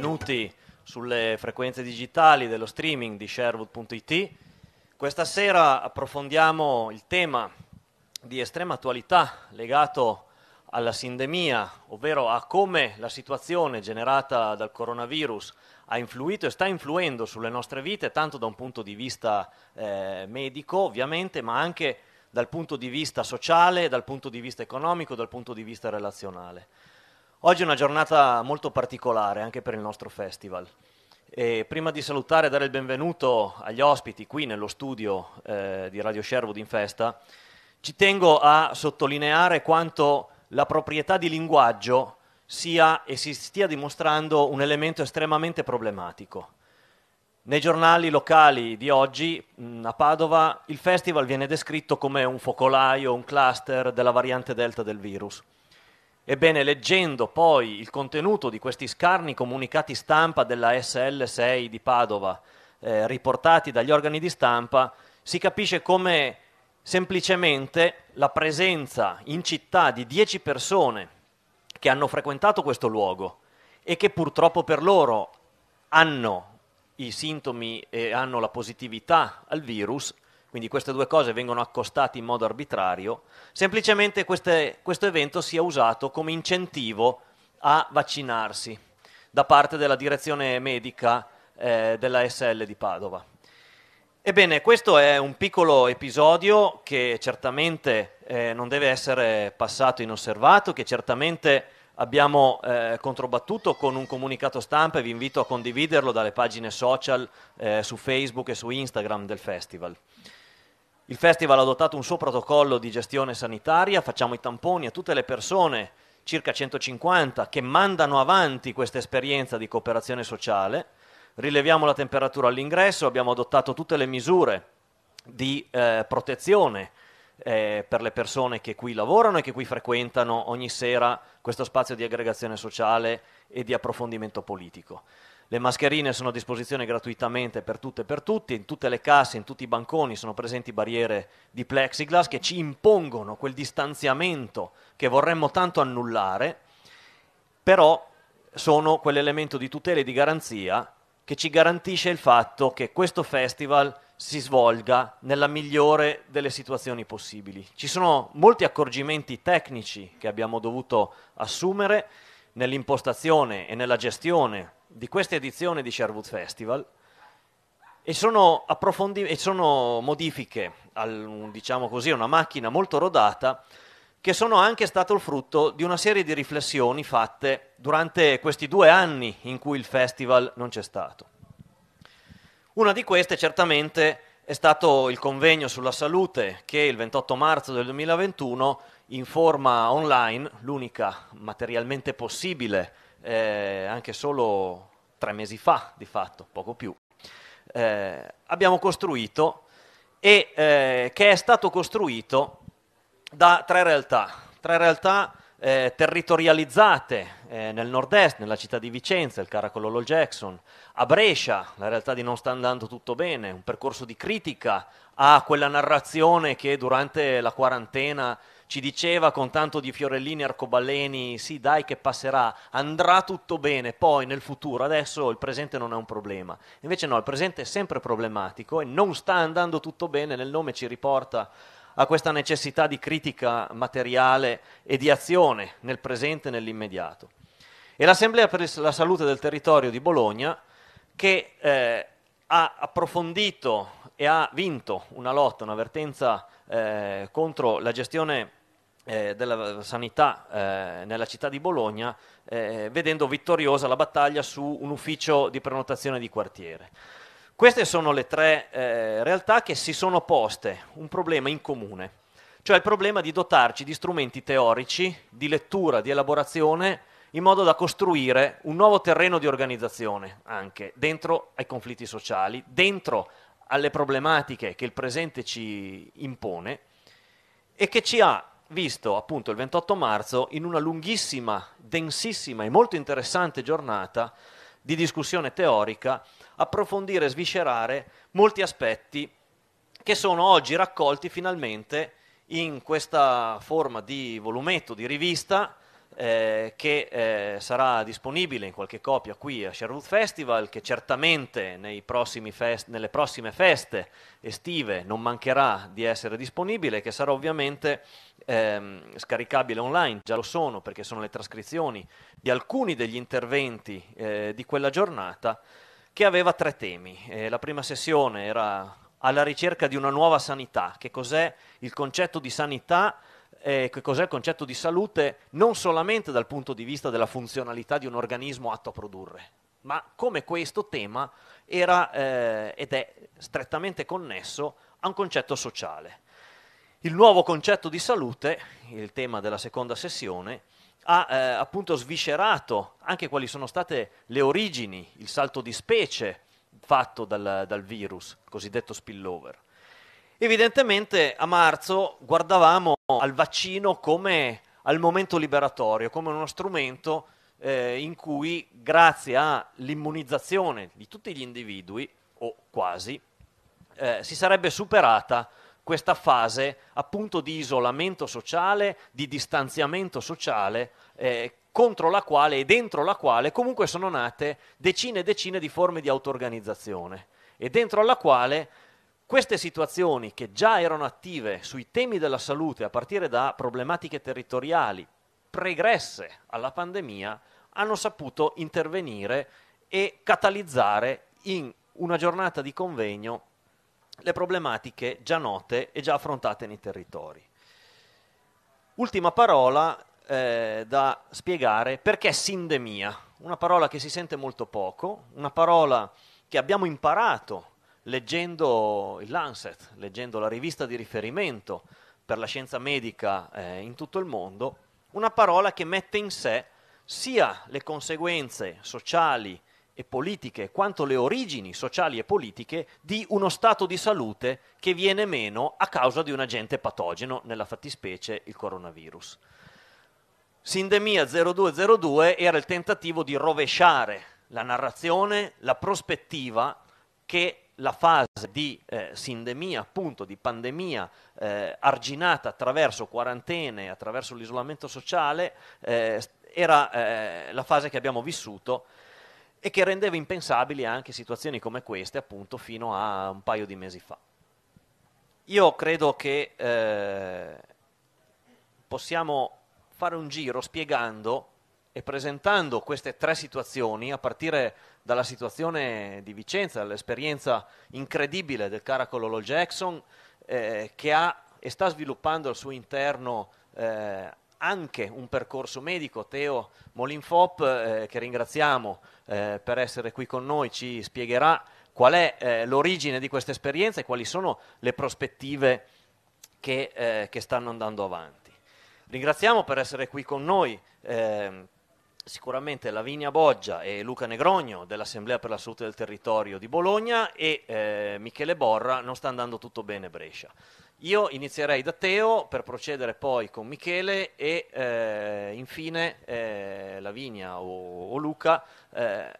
benvenuti sulle frequenze digitali dello streaming di Sherwood.it. Questa sera approfondiamo il tema di estrema attualità legato alla sindemia, ovvero a come la situazione generata dal coronavirus ha influito e sta influendo sulle nostre vite, tanto da un punto di vista eh, medico ovviamente, ma anche dal punto di vista sociale, dal punto di vista economico, dal punto di vista relazionale. Oggi è una giornata molto particolare anche per il nostro festival. E prima di salutare e dare il benvenuto agli ospiti qui nello studio eh, di Radio Sherwood in festa, ci tengo a sottolineare quanto la proprietà di linguaggio sia e si stia dimostrando un elemento estremamente problematico. Nei giornali locali di oggi, mm, a Padova, il festival viene descritto come un focolaio, un cluster della variante delta del virus. Ebbene, leggendo poi il contenuto di questi scarni comunicati stampa della SL6 di Padova, eh, riportati dagli organi di stampa, si capisce come semplicemente la presenza in città di 10 persone che hanno frequentato questo luogo e che purtroppo per loro hanno i sintomi e hanno la positività al virus, quindi queste due cose vengono accostate in modo arbitrario, semplicemente queste, questo evento sia usato come incentivo a vaccinarsi da parte della direzione medica eh, della SL di Padova. Ebbene, questo è un piccolo episodio che certamente eh, non deve essere passato inosservato, che certamente abbiamo eh, controbattuto con un comunicato stampa e vi invito a condividerlo dalle pagine social eh, su Facebook e su Instagram del festival. Il festival ha adottato un suo protocollo di gestione sanitaria, facciamo i tamponi a tutte le persone, circa 150, che mandano avanti questa esperienza di cooperazione sociale, rileviamo la temperatura all'ingresso, abbiamo adottato tutte le misure di eh, protezione eh, per le persone che qui lavorano e che qui frequentano ogni sera questo spazio di aggregazione sociale e di approfondimento politico. Le mascherine sono a disposizione gratuitamente per tutte e per tutti, in tutte le casse, in tutti i banconi sono presenti barriere di plexiglass che ci impongono quel distanziamento che vorremmo tanto annullare, però sono quell'elemento di tutela e di garanzia che ci garantisce il fatto che questo festival si svolga nella migliore delle situazioni possibili. Ci sono molti accorgimenti tecnici che abbiamo dovuto assumere nell'impostazione e nella gestione di questa edizione di Sherwood Festival e sono, approfondi- e sono modifiche a diciamo una macchina molto rodata che sono anche stato il frutto di una serie di riflessioni fatte durante questi due anni in cui il festival non c'è stato. Una di queste certamente è stato il convegno sulla salute che il 28 marzo del 2021 in forma online, l'unica materialmente possibile, eh, anche solo tre mesi fa di fatto, poco più, eh, abbiamo costruito e eh, che è stato costruito da tre realtà, tre realtà eh, territorializzate eh, nel nord-est, nella città di Vicenza, il caracolo Lolo Jackson, a Brescia, la realtà di non sta andando tutto bene, un percorso di critica a quella narrazione che durante la quarantena ci diceva con tanto di fiorellini e arcobaleni, sì dai che passerà, andrà tutto bene, poi nel futuro, adesso il presente non è un problema. Invece no, il presente è sempre problematico e non sta andando tutto bene, nel nome ci riporta a questa necessità di critica materiale e di azione nel presente e nell'immediato. E l'Assemblea per la Salute del Territorio di Bologna, che eh, ha approfondito e ha vinto una lotta, un'avvertenza eh, contro la gestione eh, della sanità eh, nella città di Bologna, eh, vedendo vittoriosa la battaglia su un ufficio di prenotazione di quartiere. Queste sono le tre eh, realtà che si sono poste un problema in comune, cioè il problema di dotarci di strumenti teorici, di lettura, di elaborazione, in modo da costruire un nuovo terreno di organizzazione anche dentro ai conflitti sociali, dentro alle problematiche che il presente ci impone e che ci ha visto appunto il 28 marzo in una lunghissima, densissima e molto interessante giornata di discussione teorica, approfondire e sviscerare molti aspetti che sono oggi raccolti finalmente in questa forma di volumetto, di rivista, eh, che eh, sarà disponibile in qualche copia qui a Sherwood Festival, che certamente fest- nelle prossime feste estive non mancherà di essere disponibile, che sarà ovviamente ehm, scaricabile online, già lo sono perché sono le trascrizioni di alcuni degli interventi eh, di quella giornata, che aveva tre temi. Eh, la prima sessione era alla ricerca di una nuova sanità, che cos'è il concetto di sanità eh, cos'è il concetto di salute non solamente dal punto di vista della funzionalità di un organismo atto a produrre, ma come questo tema era eh, ed è strettamente connesso a un concetto sociale. Il nuovo concetto di salute, il tema della seconda sessione, ha eh, appunto sviscerato anche quali sono state le origini, il salto di specie fatto dal, dal virus, il cosiddetto spillover. Evidentemente a marzo guardavamo al vaccino come al momento liberatorio, come uno strumento eh, in cui grazie all'immunizzazione di tutti gli individui, o quasi, eh, si sarebbe superata questa fase appunto di isolamento sociale, di distanziamento sociale, eh, contro la quale e dentro la quale comunque sono nate decine e decine di forme di auto-organizzazione e dentro alla quale queste situazioni che già erano attive sui temi della salute a partire da problematiche territoriali pregresse alla pandemia hanno saputo intervenire e catalizzare in una giornata di convegno le problematiche già note e già affrontate nei territori. Ultima parola eh, da spiegare perché sindemia, una parola che si sente molto poco, una parola che abbiamo imparato leggendo il Lancet, leggendo la rivista di riferimento per la scienza medica eh, in tutto il mondo, una parola che mette in sé sia le conseguenze sociali e politiche quanto le origini sociali e politiche di uno stato di salute che viene meno a causa di un agente patogeno, nella fattispecie il coronavirus. Sindemia 0202 era il tentativo di rovesciare la narrazione, la prospettiva che la fase di eh, sindemia, appunto di pandemia eh, arginata attraverso quarantene, attraverso l'isolamento sociale, eh, era eh, la fase che abbiamo vissuto e che rendeva impensabili anche situazioni come queste, appunto, fino a un paio di mesi fa. Io credo che eh, possiamo fare un giro spiegando e presentando queste tre situazioni, a partire dalla situazione di Vicenza, l'esperienza incredibile del caracololo Jackson, eh, che ha e sta sviluppando al suo interno eh, anche un percorso medico. Teo Molinfop, eh, che ringraziamo eh, per essere qui con noi, ci spiegherà qual è eh, l'origine di questa esperienza e quali sono le prospettive che, eh, che stanno andando avanti. Ringraziamo per essere qui con noi. Eh, sicuramente Lavinia Boggia e Luca Negrogno dell'Assemblea per la Salute del Territorio di Bologna e eh, Michele Borra non sta andando tutto bene Brescia. Io inizierei da Teo per procedere poi con Michele e eh, infine eh, Lavinia o, o Luca eh,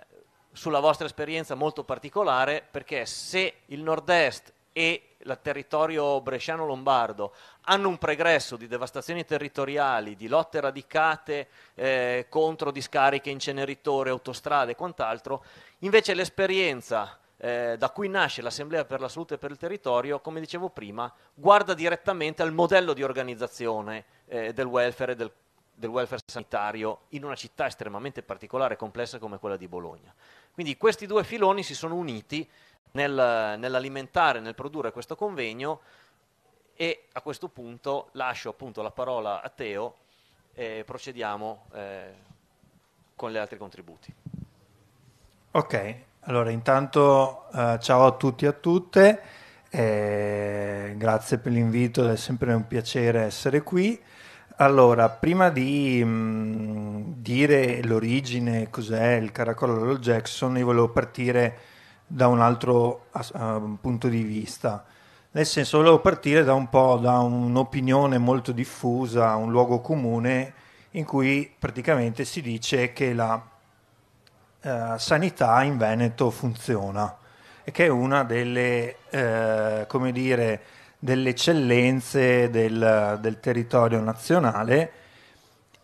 sulla vostra esperienza molto particolare perché se il nord-est e il territorio bresciano-lombardo hanno un pregresso di devastazioni territoriali, di lotte radicate eh, contro discariche, inceneritori, autostrade e quant'altro, invece l'esperienza eh, da cui nasce l'Assemblea per la Salute e per il Territorio, come dicevo prima, guarda direttamente al modello di organizzazione eh, del welfare e del, del welfare sanitario in una città estremamente particolare e complessa come quella di Bologna. Quindi questi due filoni si sono uniti nel, nell'alimentare, nel produrre questo convegno e a questo punto lascio appunto la parola a Teo e procediamo eh, con gli altri contributi. Ok, allora intanto eh, ciao a tutti e a tutte, eh, grazie per l'invito, è sempre un piacere essere qui. Allora, prima di mh, mm, dire l'origine, cos'è il caracollo dello Jackson, io volevo partire da un altro uh, punto di vista. Nel senso, volevo partire da un po' da un'opinione molto diffusa, un luogo comune in cui praticamente si dice che la eh, sanità in Veneto funziona e che è una delle, eh, come dire, delle eccellenze del, del, territorio nazionale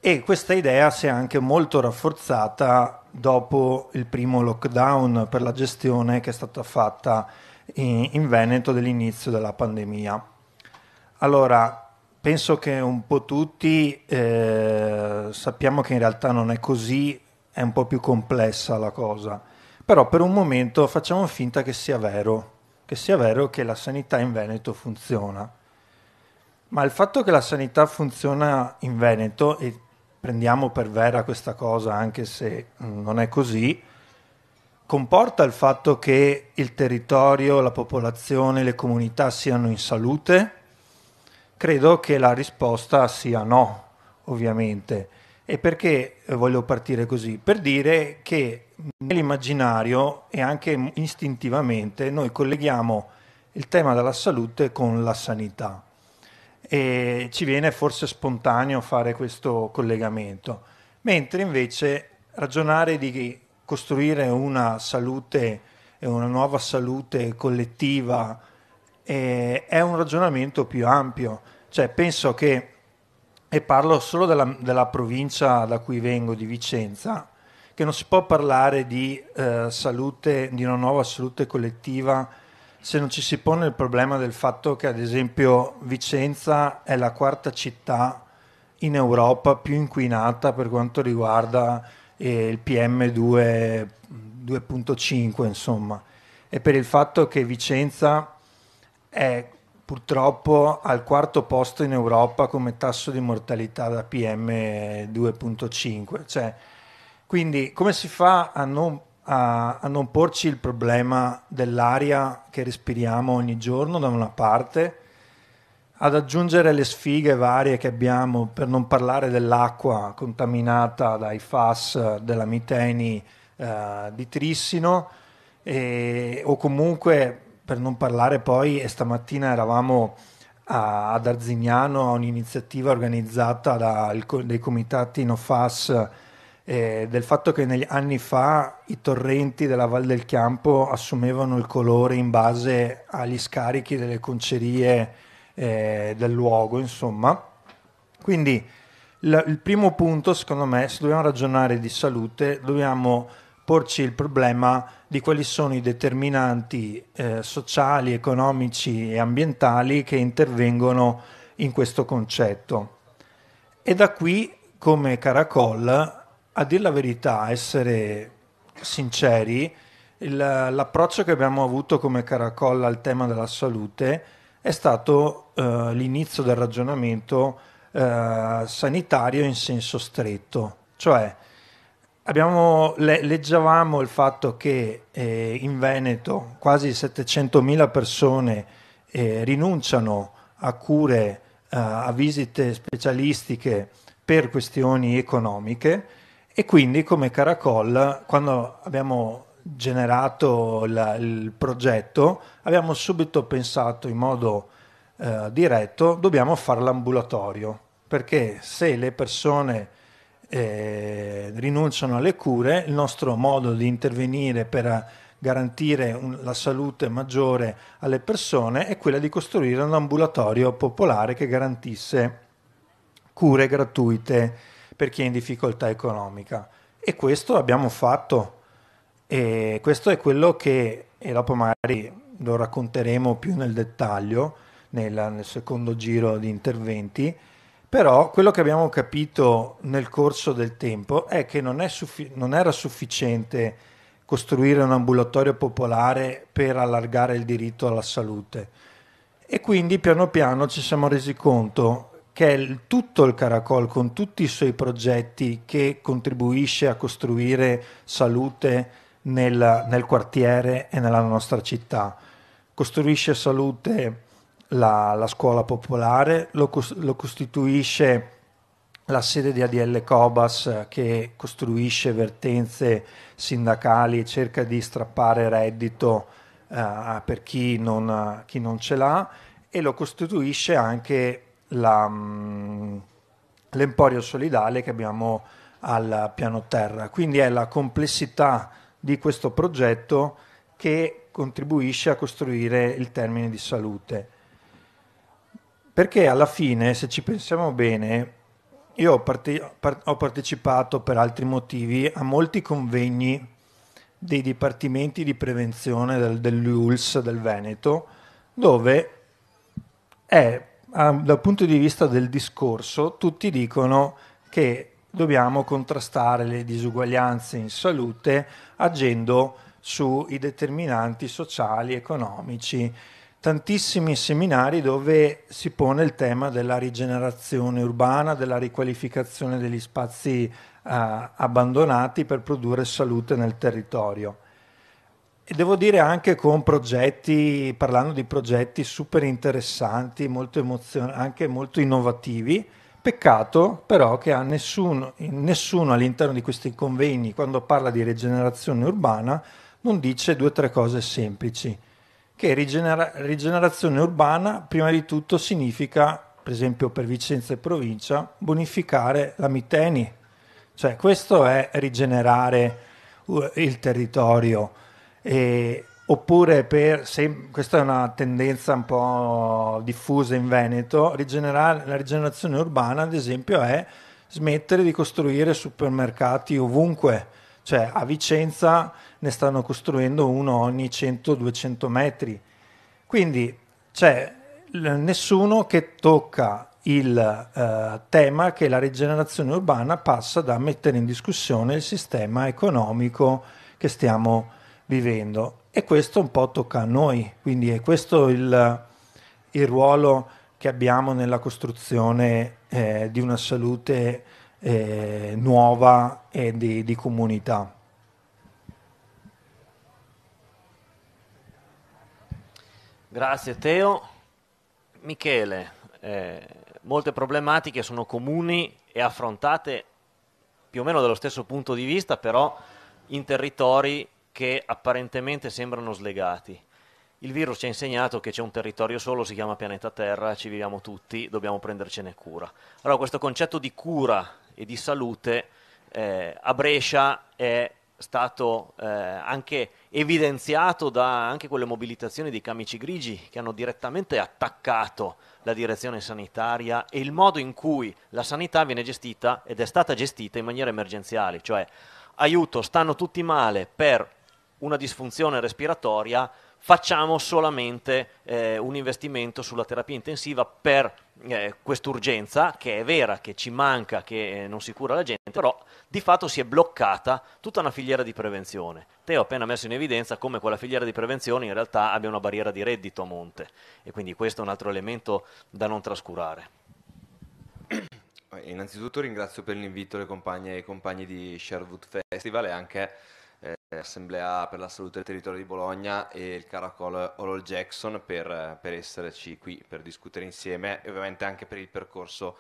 e questa idea si è anche molto rafforzata dopo il primo lockdown per la gestione che è stata fatta in, in Veneto dell'inizio della pandemia. Allora, penso che un po' tutti eh, sappiamo che in realtà non è così, è un po' più complessa la cosa, però per un momento facciamo finta che sia vero, che sia vero che la sanità in Veneto funziona. Ma il fatto che la sanità funziona in Veneto, e prendiamo per vera questa cosa anche se non è così, comporta il fatto che il territorio, la popolazione, le comunità siano in salute? Credo che la risposta sia no, ovviamente. E perché eh, voglio partire così? Per dire che nell'immaginario e anche istintivamente noi colleghiamo il tema della salute con la sanità e ci viene forse spontaneo fare questo collegamento, mentre invece ragionare di costruire una salute e eh, una nuova salute collettiva eh, è un ragionamento più ampio. Cioè, penso che, e parlo solo della, della, provincia da cui vengo, di Vicenza, che non si può parlare di, eh, salute, di una nuova salute collettiva se non ci si pone il problema del fatto che, ad esempio, Vicenza è la quarta città in Europa più inquinata per quanto riguarda e il PM2 2.5, insomma, e per il fatto che Vicenza è purtroppo al quarto posto in Europa come tasso di mortalità da PM 2.5. Cioè, quindi come si fa a non, a, a non porci il problema dell'aria che respiriamo ogni giorno da una parte ad aggiungere le sfighe varie che abbiamo, per non parlare dell'acqua contaminata dai FAS, della miteni, eh, di Trissino, e, o comunque per non parlare poi, e stamattina eravamo a, ad Arzignano a un'iniziativa organizzata dai da comitati NoFAS eh, del fatto che negli anni fa i torrenti della Val del Chiampo assumevano il colore in base agli scarichi delle concerie eh, del luogo, insomma. Quindi l- il primo punto, secondo me, se dobbiamo ragionare di salute, dobbiamo porci il problema di quali sono i determinanti eh, sociali, economici e ambientali che intervengono in questo concetto. E da qui, come Caracol, a dire la verità, essere sinceri, il, l'approccio che abbiamo avuto come Caracol al tema della salute è stato eh, l'inizio del ragionamento eh, sanitario in senso stretto, cioè abbiamo, le, leggevamo il fatto che eh, in Veneto quasi 700.000 persone eh, rinunciano a cure, eh, a visite specialistiche per questioni economiche e quindi come Caracol quando abbiamo generato la, il progetto abbiamo subito pensato in modo eh, diretto, dobbiamo fare l'ambulatorio, perché se le persone eh, rinunciano alle cure, il nostro modo di intervenire per garantire un, la salute maggiore alle persone è quella di costruire un ambulatorio popolare che garantisse cure gratuite per chi è in difficoltà economica. E questo abbiamo fatto e questo è quello che, e dopo magari lo racconteremo più nel dettaglio nella, nel secondo giro di interventi, però quello che abbiamo capito nel corso del tempo è che non, è suffi- non era sufficiente costruire un ambulatorio popolare per allargare il diritto alla salute e quindi piano piano ci siamo resi conto che il, tutto il Caracol con tutti i suoi progetti che contribuisce a costruire salute nel, nel quartiere e nella nostra città costruisce salute la, la scuola popolare, lo, lo, costituisce la sede di ADL Cobas eh, che costruisce vertenze sindacali e cerca di strappare reddito eh, per chi non, chi non, ce l'ha e lo costituisce anche la, mm, l'emporio solidale che abbiamo al piano terra. Quindi è la complessità di questo progetto che contribuisce a costruire il termine di salute. Perché alla fine, se ci pensiamo bene, io ho, parte- ho partecipato per altri motivi a molti convegni dei dipartimenti di prevenzione del, dell'ULS del Veneto, dove è, dal punto di vista del discorso tutti dicono che dobbiamo contrastare le disuguaglianze in salute agendo sui determinanti sociali, economici, tantissimi seminari dove si pone il tema della rigenerazione urbana, della riqualificazione degli spazi eh, abbandonati per produrre salute nel territorio. E devo dire anche con progetti, parlando di progetti super interessanti, molto emozion- anche molto innovativi. Peccato però che a nessuno, nessuno all'interno di questi convegni, quando parla di rigenerazione urbana, non dice due o tre cose semplici, che rigenera- rigenerazione urbana prima di tutto significa, per esempio per Vicenza e provincia, bonificare la Miteni, cioè questo è rigenerare uh, il territorio. E, oppure per, se, questa è una tendenza un po' diffusa in Veneto, la rigenerazione urbana ad esempio è smettere di costruire supermercati ovunque, cioè a Vicenza ne stanno costruendo uno ogni 100-200 metri. Quindi c'è cioè, nessuno che tocca il eh, tema che la rigenerazione urbana passa da mettere in discussione il sistema economico che stiamo vivendo e questo un po' tocca a noi, quindi è questo il, il ruolo che abbiamo nella costruzione eh, di una salute eh, nuova e di, di comunità. Grazie Teo. Michele, eh, molte problematiche sono comuni e affrontate più o meno dallo stesso punto di vista, però in territori che apparentemente sembrano slegati. Il virus ci ha insegnato che c'è un territorio solo, si chiama pianeta Terra, ci viviamo tutti, dobbiamo prendercene cura. Allora questo concetto di cura e di salute eh, a Brescia è stato eh, anche evidenziato da anche quelle mobilitazioni dei camici grigi che hanno direttamente attaccato la direzione sanitaria e il modo in cui la sanità viene gestita ed è stata gestita in maniera emergenziale, cioè aiuto, stanno tutti male per una disfunzione respiratoria, facciamo solamente eh, un investimento sulla terapia intensiva per eh, quest'urgenza, che è vera, che ci manca, che eh, non si cura la gente, però di fatto si è bloccata tutta una filiera di prevenzione. Teo ha appena messo in evidenza come quella filiera di prevenzione in realtà abbia una barriera di reddito a monte e quindi questo è un altro elemento da non trascurare. Innanzitutto ringrazio per l'invito le compagne e i compagni di Sherwood Festival e anche l'Assemblea per la Salute del Territorio di Bologna e il Caracol Orol Jackson per, per, esserci qui, per discutere insieme e ovviamente anche per il percorso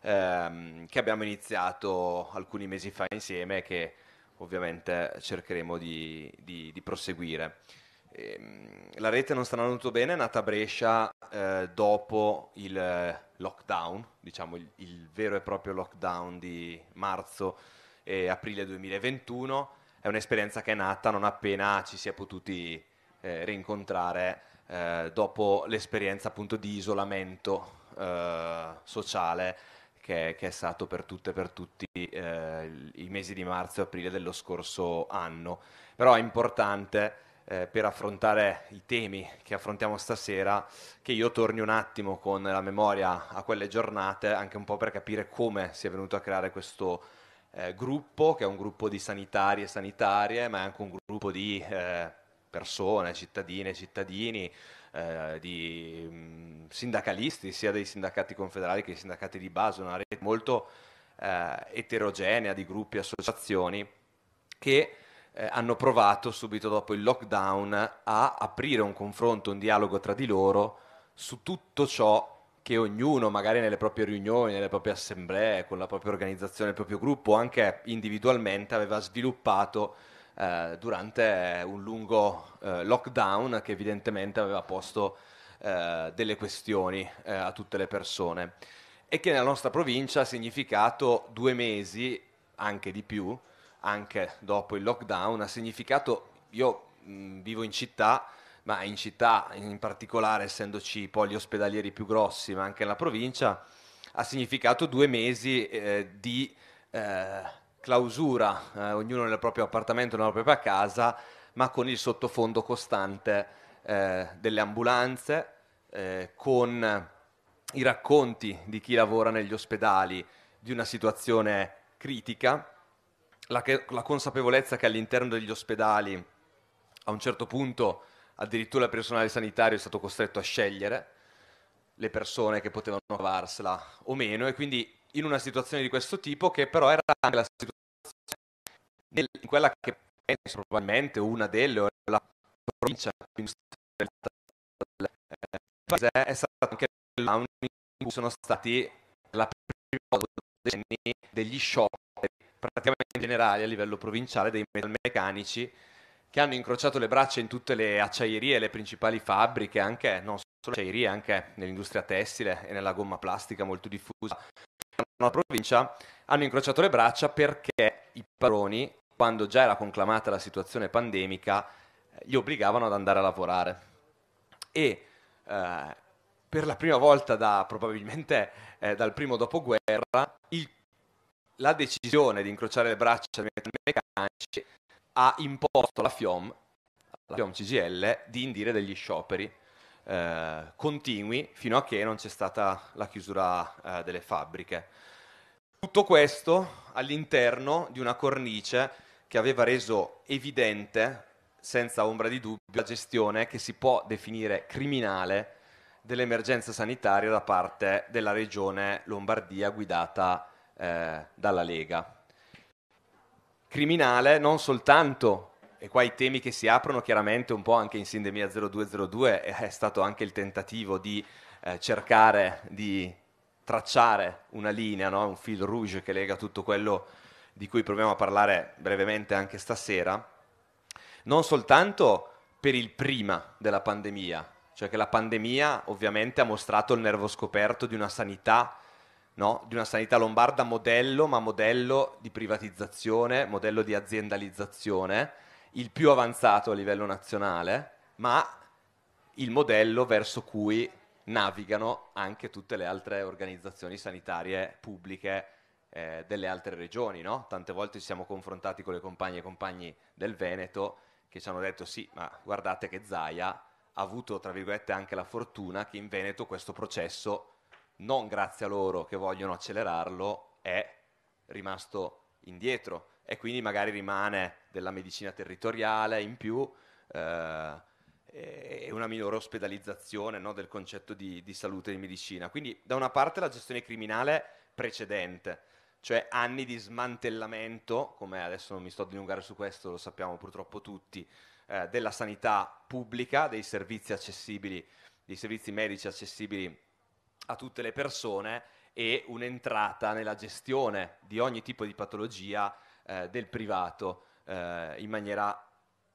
ehm, che abbiamo iniziato alcuni mesi fa insieme e che ovviamente cercheremo di, di, di proseguire. Ehm, la rete non sta andando bene, è nata a Brescia eh, dopo il lockdown, diciamo il, il vero e proprio lockdown di marzo e aprile 2021 è un'esperienza che è nata non appena ci si è potuti eh, rincontrare eh, dopo l'esperienza appunto di isolamento eh, sociale che, che, è stato per tutte e per tutti eh, i mesi di marzo e aprile dello scorso anno. Però è importante eh, per affrontare i temi che affrontiamo stasera, che io torni un attimo con la memoria a quelle giornate, anche un po' per capire come si è venuto a creare questo eh, gruppo, che è un gruppo di sanitari e sanitarie, ma è anche un gruppo di eh, persone, cittadine e cittadini, eh, di mh, sindacalisti, sia dei sindacati confederali che dei sindacati di base, una rete molto eh, eterogenea di gruppi e associazioni che eh, hanno provato subito dopo il lockdown a aprire un confronto, un dialogo tra di loro su tutto ciò che ognuno magari nelle proprie riunioni, nelle proprie assemblee, con la propria organizzazione, il proprio gruppo, anche individualmente aveva sviluppato eh, durante un lungo eh, lockdown che evidentemente aveva posto eh, delle questioni eh, a tutte le persone e che nella nostra provincia ha significato due mesi, anche di più, anche dopo il lockdown, ha significato, io mh, vivo in città, ma in città in particolare, essendoci poi gli ospedalieri più grossi, ma anche nella provincia, ha significato due mesi eh, di eh, clausura, eh, ognuno nel proprio appartamento, nella propria casa, ma con il sottofondo costante eh, delle ambulanze, eh, con i racconti di chi lavora negli ospedali di una situazione critica, la, che, la, consapevolezza che all'interno degli ospedali a un certo punto addirittura il personale sanitario è stato costretto a scegliere le persone che potevano cavarsela o meno e quindi in una situazione di questo tipo che però era anche la situazione nel, in quella che è probabilmente una delle o la provincia più industrializzata del eh, paese è stata anche la in cui sono stati la prima volta degli shock praticamente generali a livello provinciale dei metalmeccanici che hanno incrociato le braccia in tutte le acciaierie, le principali fabbriche, anche non solo acciaierie, anche nell'industria tessile e nella gomma plastica molto diffusa. La provincia hanno incrociato le braccia perché i padroni, quando già era conclamata la situazione pandemica, li obbligavano ad andare a lavorare. E eh, per la prima volta da, probabilmente eh, dal primo dopoguerra, il, la decisione di incrociare le braccia ai meccanici ha imposto alla FIOM, alla FIOM CGL, di indire degli scioperi eh, continui fino a che non c'è stata la chiusura eh, delle fabbriche. Tutto questo all'interno di una cornice che aveva reso evidente, senza ombra di dubbio, la gestione che si può definire criminale dell'emergenza sanitaria da parte della regione Lombardia guidata eh, dalla Lega criminale non soltanto e qua i temi che si aprono chiaramente un po' anche in Sindemia 0202 è stato anche il tentativo di eh, cercare di tracciare una linea, no? un fil rouge che lega tutto quello di cui proviamo a parlare brevemente anche stasera, non soltanto per il prima della pandemia, cioè che la pandemia ovviamente ha mostrato il nervo scoperto di una sanità no? di una sanità lombarda modello, ma modello di privatizzazione, modello di aziendalizzazione, il più avanzato a livello nazionale, ma il modello verso cui navigano anche tutte le altre organizzazioni sanitarie pubbliche eh, delle altre regioni. No? Tante volte ci siamo confrontati con le compagne e compagni del Veneto che ci hanno detto sì, ma guardate che Zaia ha avuto, tra virgolette, anche la fortuna che in Veneto questo processo non grazie a loro che vogliono accelerarlo, è rimasto indietro e quindi magari rimane della medicina territoriale in più eh, e una minore ospedalizzazione no, del concetto di, di salute e di medicina. Quindi da una parte la gestione criminale precedente, cioè anni di smantellamento, come adesso non mi sto a dilungare su questo, lo sappiamo purtroppo tutti, eh, della sanità pubblica, dei servizi accessibili, dei servizi medici accessibili a tutte le persone e un'entrata nella gestione di ogni tipo di patologia eh, del privato eh, in maniera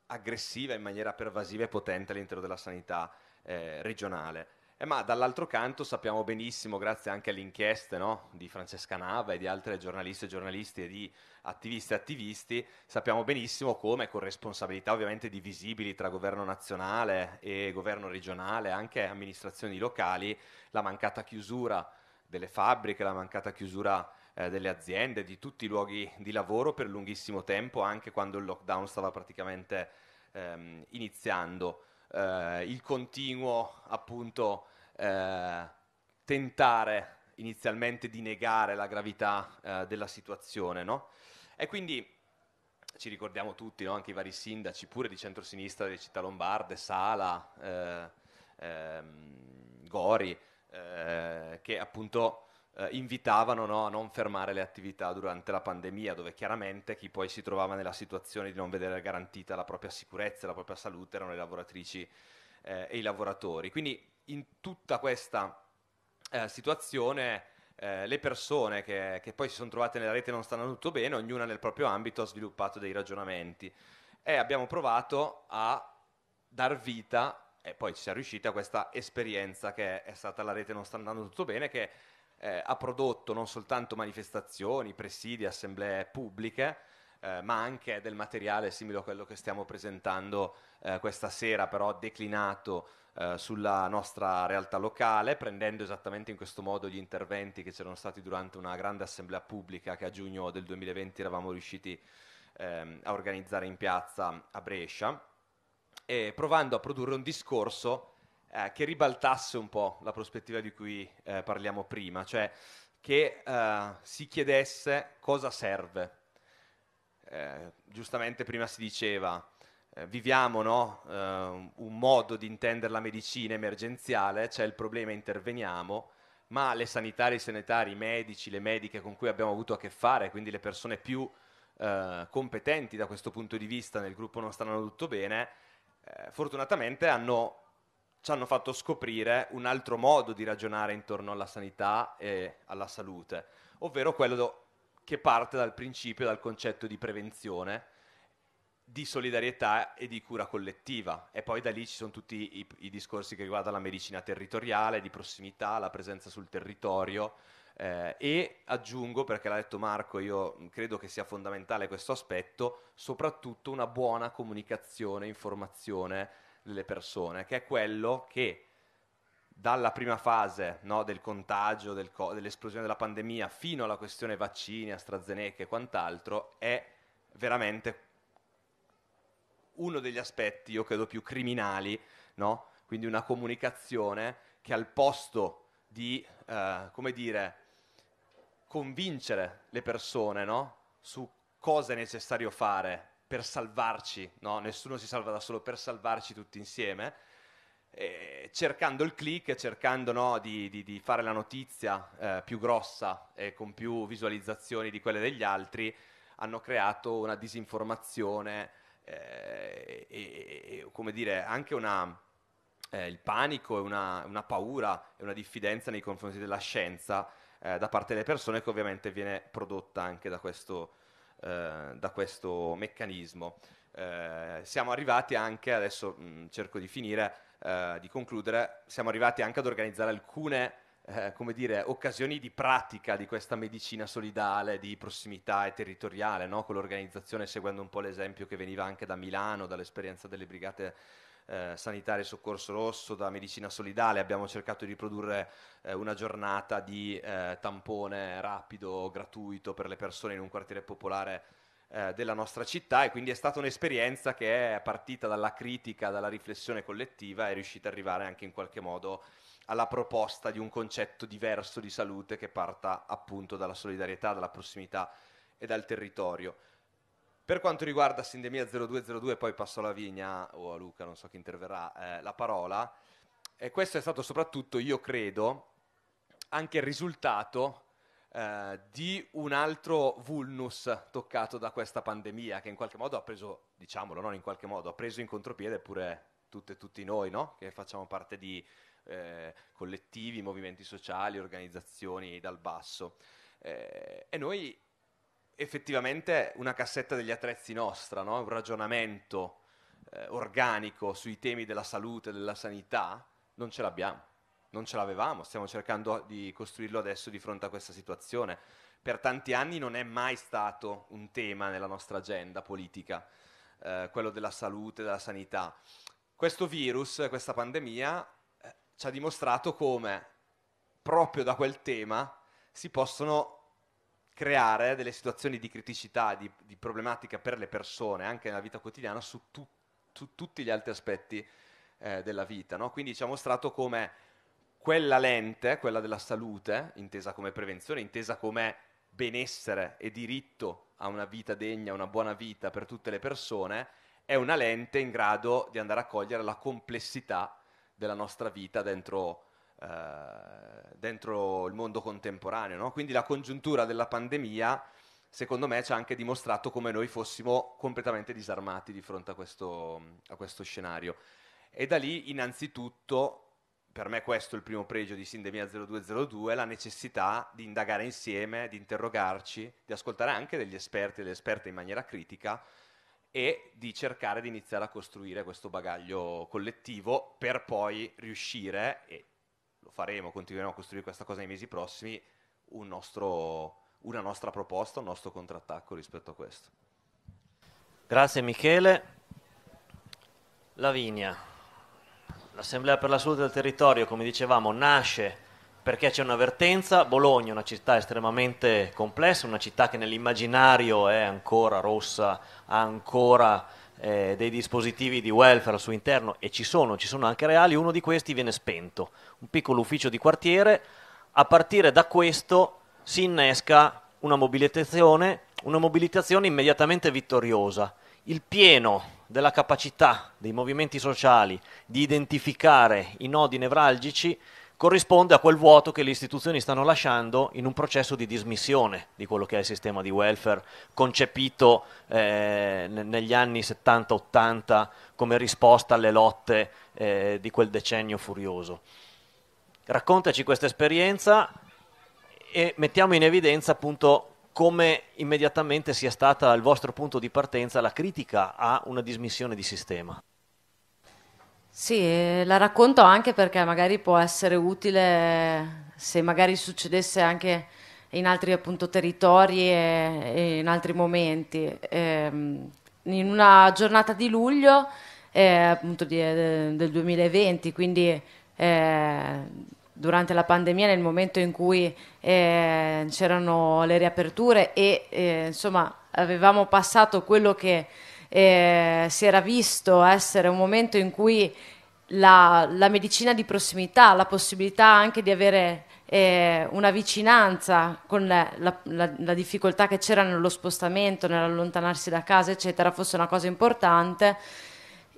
aggressiva, in maniera pervasiva e potente all'interno della sanità eh, regionale. Eh, ma dall'altro canto sappiamo benissimo, grazie anche alle inchieste no? di Francesca Nava e di altre giornaliste e giornalisti e di attivisti e attivisti, sappiamo benissimo come, con responsabilità ovviamente divisibili tra governo nazionale e governo regionale, anche amministrazioni locali, la mancata chiusura delle fabbriche, la mancata chiusura eh, delle aziende, di tutti i luoghi di lavoro per lunghissimo tempo, anche quando il lockdown stava praticamente ehm, iniziando eh, il continuo appunto eh, tentare inizialmente di negare la gravità eh, della situazione. No? E quindi ci ricordiamo tutti, no? anche i vari sindaci, pure di centrosinistra delle città lombarde, Sala, eh, ehm, Gori, eh, che appunto eh, invitavano no, a non fermare le attività durante la pandemia, dove chiaramente chi poi si trovava nella situazione di non vedere garantita la propria sicurezza, la propria salute erano le lavoratrici eh, e i lavoratori. Quindi in tutta questa eh, situazione eh, le persone che, che poi si sono trovate nella rete non stanno tutto bene, ognuna nel proprio ambito ha sviluppato dei ragionamenti e abbiamo provato a dar vita e poi ci siamo riusciti a questa esperienza che è stata la rete non sta andando tutto bene, che eh, ha prodotto non soltanto manifestazioni, presidi, assemblee pubbliche, eh, ma anche del materiale simile a quello che stiamo presentando eh, questa sera, però declinato eh, sulla nostra realtà locale, prendendo esattamente in questo modo gli interventi che c'erano stati durante una grande assemblea pubblica che a giugno del 2020 eravamo riusciti ehm, a organizzare in piazza a Brescia, e provando a produrre un discorso eh, che ribaltasse un po' la prospettiva di cui eh, parliamo prima, cioè che eh, si chiedesse cosa serve. Eh, giustamente prima si diceva, eh, viviamo no? Eh, un modo di intendere la medicina emergenziale, c'è il problema, interveniamo, ma le sanitarie, i sanitari, i medici, le mediche con cui abbiamo avuto a che fare, quindi le persone più eh, competenti da questo punto di vista nel gruppo non stanno tutto bene, eh, fortunatamente hanno ci hanno fatto scoprire un altro modo di ragionare intorno alla sanità e alla salute, ovvero quello do- che parte dal principio, dal concetto di prevenzione, di solidarietà e di cura collettiva. E poi da lì ci sono tutti i, i discorsi che riguardano la medicina territoriale, di prossimità, la presenza sul territorio. Eh, e aggiungo, perché l'ha detto Marco, io credo che sia fondamentale questo aspetto, soprattutto una buona comunicazione, informazione delle persone, che è quello che dalla prima fase no, del contagio, del co- dell'esplosione della pandemia, fino alla questione vaccini, AstraZeneca e quant'altro, è veramente uno degli aspetti, io credo, più criminali, no? quindi una comunicazione che al posto di, eh, come dire, convincere le persone no? su cosa è necessario fare per salvarci, no? nessuno si salva da solo, per salvarci tutti insieme, eh, cercando il click, cercando no, di, di, di, fare la notizia eh, più grossa e con più visualizzazioni di quelle degli altri, hanno creato una disinformazione eh, e, e, come dire, anche una, eh, il panico e una, una, paura e una diffidenza nei confronti della scienza eh, da parte delle persone che ovviamente viene prodotta anche da questo eh, da questo meccanismo. Eh, siamo arrivati anche, adesso mh, mm, cerco di finire, eh, di concludere, siamo arrivati anche ad organizzare alcune eh, come dire, occasioni di pratica di questa medicina solidale, di prossimità e territoriale, no? con l'organizzazione seguendo un po' l'esempio che veniva anche da Milano, dall'esperienza delle brigate eh, sanitaria e soccorso rosso, da medicina solidale, abbiamo cercato di produrre eh, una giornata di eh, tampone rapido, gratuito per le persone in un quartiere popolare eh, della nostra città e quindi è stata un'esperienza che è partita dalla critica, dalla riflessione collettiva e è riuscita ad arrivare anche in qualche modo alla proposta di un concetto diverso di salute che parta appunto dalla solidarietà, dalla prossimità e dal territorio. Per quanto riguarda Sindemia 0202, poi passo alla Vigna o a Luca, non so chi interverrà, eh, la parola. E questo è stato soprattutto, io credo, anche il risultato eh, di un altro vulnus toccato da questa pandemia che in qualche modo ha preso, diciamolo, non in qualche modo, ha preso in contropiede pure tutte e tutti noi, no? che facciamo parte di eh, collettivi, movimenti sociali, organizzazioni dal basso. Eh, e noi effettivamente una cassetta degli attrezzi nostra, no? un ragionamento eh, organico sui temi della salute, della sanità, non ce l'abbiamo, non ce l'avevamo, stiamo cercando di costruirlo adesso di fronte a questa situazione. Per tanti anni non è mai stato un tema nella nostra agenda politica, eh, quello della salute, della sanità. Questo virus, questa pandemia, eh, ci ha dimostrato come proprio da quel tema si possono creare delle situazioni di criticità, di, di problematica per le persone, anche nella vita quotidiana, su, tu, su tutti gli altri aspetti eh, della vita. No? Quindi ci ha mostrato come quella lente, quella della salute, intesa come prevenzione, intesa come benessere e diritto a una vita degna, una buona vita per tutte le persone, è una lente in grado di andare a cogliere la complessità della nostra vita dentro eh, dentro il mondo contemporaneo. No? Quindi la congiuntura della pandemia, secondo me, ci ha anche dimostrato come noi fossimo completamente disarmati di fronte a questo, a questo scenario. E da lì, innanzitutto, per me questo è il primo pregio di Sindemia 0202, la necessità di indagare insieme, di interrogarci, di ascoltare anche degli esperti e delle esperte in maniera critica e di cercare di iniziare a costruire questo bagaglio collettivo per poi riuscire, e faremo, continueremo a costruire questa cosa nei mesi prossimi, un nostro, una nostra proposta, un nostro contrattacco rispetto a questo. Grazie Michele. Lavinia, l'Assemblea per la salute del territorio, come dicevamo, nasce perché c'è un'avvertenza, Bologna è una città estremamente complessa, una città che nell'immaginario è ancora rossa, ha ancora eh, dei dispositivi di welfare al suo interno e ci sono, ci sono anche reali, uno di questi viene spento, un piccolo ufficio di quartiere, a partire da questo si innesca una mobilitazione, una mobilitazione immediatamente vittoriosa. Il pieno della capacità dei movimenti sociali di identificare i nodi nevralgici corrisponde a quel vuoto che le istituzioni stanno lasciando in un processo di dismissione di quello che è il sistema di welfare concepito eh, negli anni 70-80 come risposta alle lotte eh, di quel decennio furioso. Raccontaci questa esperienza e mettiamo in evidenza appunto come immediatamente sia stata il vostro punto di partenza la critica a una dismissione di sistema. Sì, la racconto anche perché magari può essere utile se magari succedesse anche in altri appunto territori e, e in altri momenti. E, ehm, in una giornata di luglio eh, appunto di, eh, del 2020, quindi eh, durante la pandemia, nel momento in cui eh, c'erano le riaperture e eh, insomma avevamo passato quello che eh, si era visto essere un momento in cui la, la medicina di prossimità, la possibilità anche di avere eh, una vicinanza con la, la, la difficoltà che c'era nello spostamento, nell'allontanarsi da casa, eccetera, fosse una cosa importante.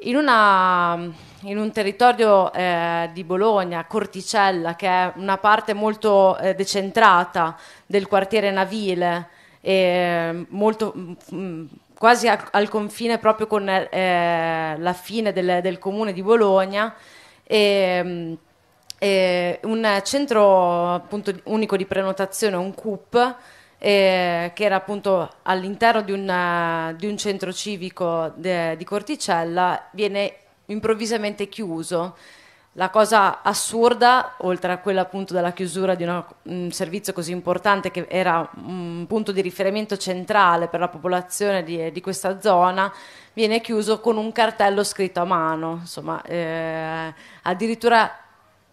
In, una, in, un territorio eh, di Bologna, Corticella, che è una parte molto eh, decentrata del quartiere navile, e molto mh, mm, mm, quasi a, al confine proprio con eh, la fine del, del, comune di Bologna. E, mm, e un centro appunto, unico di prenotazione, un CUP, eh, che era appunto all'interno di, una, eh, di un centro civico de, di Corticella, viene improvvisamente chiuso la cosa assurda, oltre a quella appunto della chiusura di una, un servizio così importante che era un punto di riferimento centrale per la popolazione di, di questa zona, viene chiuso con un cartello scritto a mano, insomma, eh, addirittura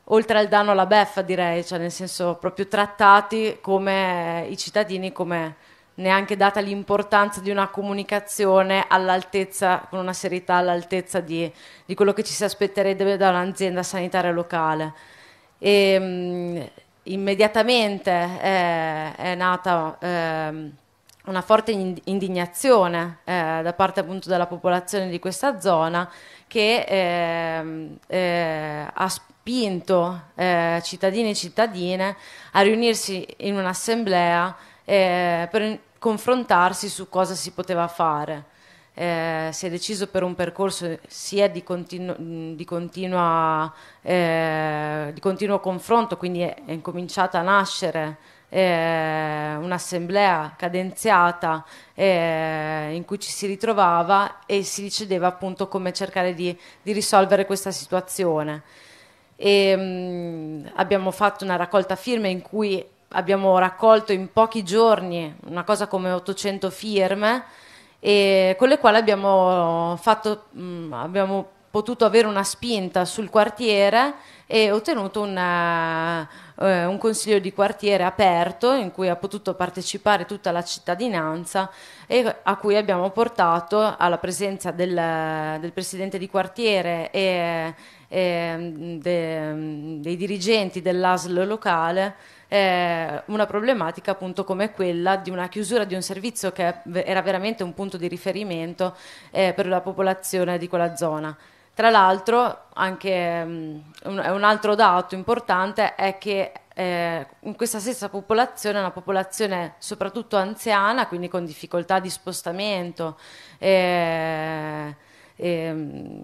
oltre al danno alla beffa direi, cioè nel senso proprio trattati come i cittadini come neanche data l'importanza di una comunicazione all'altezza, con una serietà all'altezza di, di quello che ci si aspetterebbe da un'azienda sanitaria locale. E, ehm, mh, immediatamente è, eh, è nata eh, una forte indignazione eh, da parte appunto della popolazione di questa zona che ehm, eh, ha spinto eh, cittadini e cittadine a riunirsi in un'assemblea eh, per confrontarsi su cosa si poteva fare. Eh, si è deciso per un percorso sia di, continu- di, continua, eh, di continuo confronto, quindi è, è incominciata a nascere eh, un'assemblea cadenziata eh, in cui ci si ritrovava e si decideva appunto come cercare di, di risolvere questa situazione. E, mh, abbiamo fatto una raccolta firme in cui abbiamo raccolto in pochi giorni una cosa come 800 firme e con le quali abbiamo, fatto, mh, mm, abbiamo potuto avere una spinta sul quartiere e ottenuto una, eh, eh, un consiglio di quartiere aperto in cui ha potuto partecipare tutta la cittadinanza e a cui abbiamo portato alla presenza del, del presidente di quartiere e, e mm, de, mm, dei dirigenti dell'ASL locale eh, una problematica appunto come quella di una chiusura di un servizio che era veramente un punto di riferimento eh, per la popolazione di quella zona. Tra l'altro, anche um, un, un, altro dato importante è che eh, in questa stessa popolazione, una popolazione soprattutto anziana, quindi con difficoltà di spostamento, eh, eh,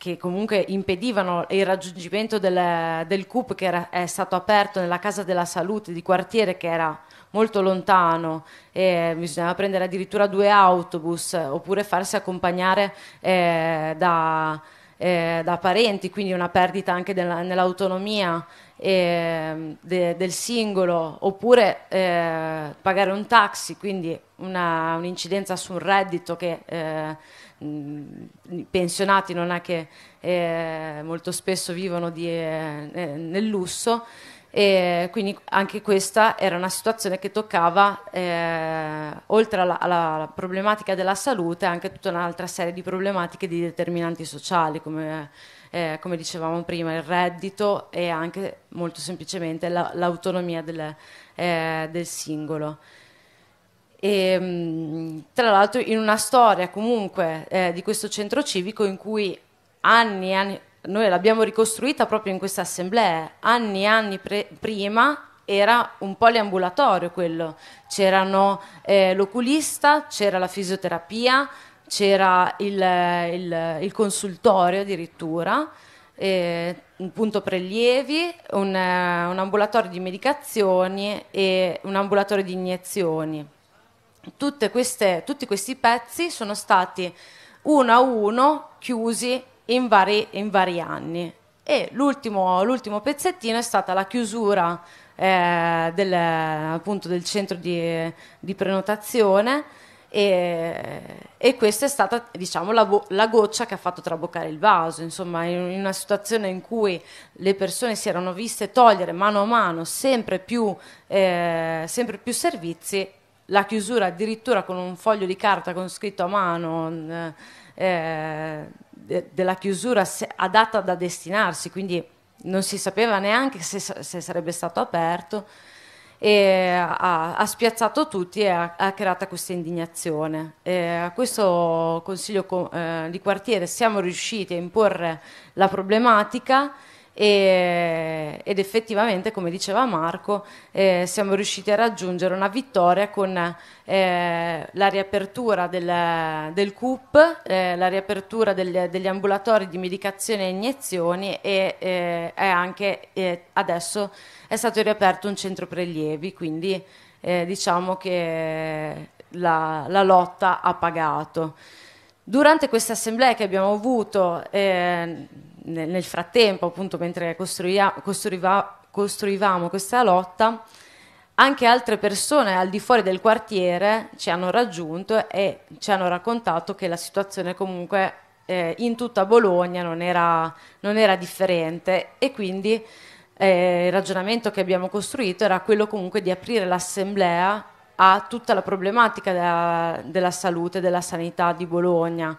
che comunque impedivano il raggiungimento del, del CUP che era, è stato aperto nella Casa della Salute di quartiere che era molto lontano e bisognava prendere addirittura due autobus oppure farsi accompagnare eh, da, eh, da, parenti, quindi una perdita anche della, nell'autonomia eh, de, del singolo, oppure eh, pagare un taxi, quindi una, un'incidenza su un reddito che eh, i mm, pensionati non è che eh, molto spesso vivono di, eh, nel lusso e quindi anche questa era una situazione che toccava eh, oltre alla, alla, problematica della salute anche tutta un'altra serie di problematiche di determinanti sociali come, eh, come dicevamo prima il reddito e anche molto semplicemente la, l'autonomia del, eh, del singolo. E, ehm, tra l'altro in una storia comunque eh, di questo centro civico in cui anni e anni, noi l'abbiamo ricostruita proprio in questa assemblea, anni e anni pre- prima era un poliambulatorio quello, c'erano eh, l'oculista, c'era la fisioterapia, c'era il, il, il consultorio addirittura, eh, un punto prelievi, un, eh, un ambulatorio di medicazioni e un ambulatorio di iniezioni queste, tutti questi pezzi sono stati uno a uno chiusi in vari, in vari anni. E l'ultimo, l'ultimo, pezzettino è stata la chiusura eh, del, appunto, del, centro di, di prenotazione e, e, questa è stata diciamo, la, la, goccia che ha fatto traboccare il vaso, insomma in, in, una situazione in cui le persone si erano viste togliere mano a mano sempre più, eh, sempre più servizi la chiusura addirittura con un foglio di carta con scritto a mano eh, eh de, della chiusura a data da destinarsi, quindi non si sapeva neanche se, se sarebbe stato aperto e ha, ha spiazzato tutti e ha, ha creato questa indignazione. E eh, a questo consiglio eh, di quartiere siamo riusciti a imporre la problematica e, ed effettivamente, come diceva Marco, eh, siamo riusciti a raggiungere una vittoria con eh, la riapertura del, del CUP, eh, la riapertura del, degli ambulatori di medicazione e iniezioni e eh, anche eh, adesso è stato riaperto un centro prelievi, quindi eh, diciamo che la, la lotta ha pagato. Durante questa assemblea che abbiamo avuto, eh, nel, frattempo, appunto, mentre costruia, costruiva, costruivamo questa lotta, anche altre persone al di fuori del quartiere ci hanno raggiunto e ci hanno raccontato che la situazione comunque eh, in tutta Bologna non era, non era differente e quindi eh, il ragionamento che abbiamo costruito era quello comunque di aprire l'assemblea a tutta la problematica della, della salute, della sanità di Bologna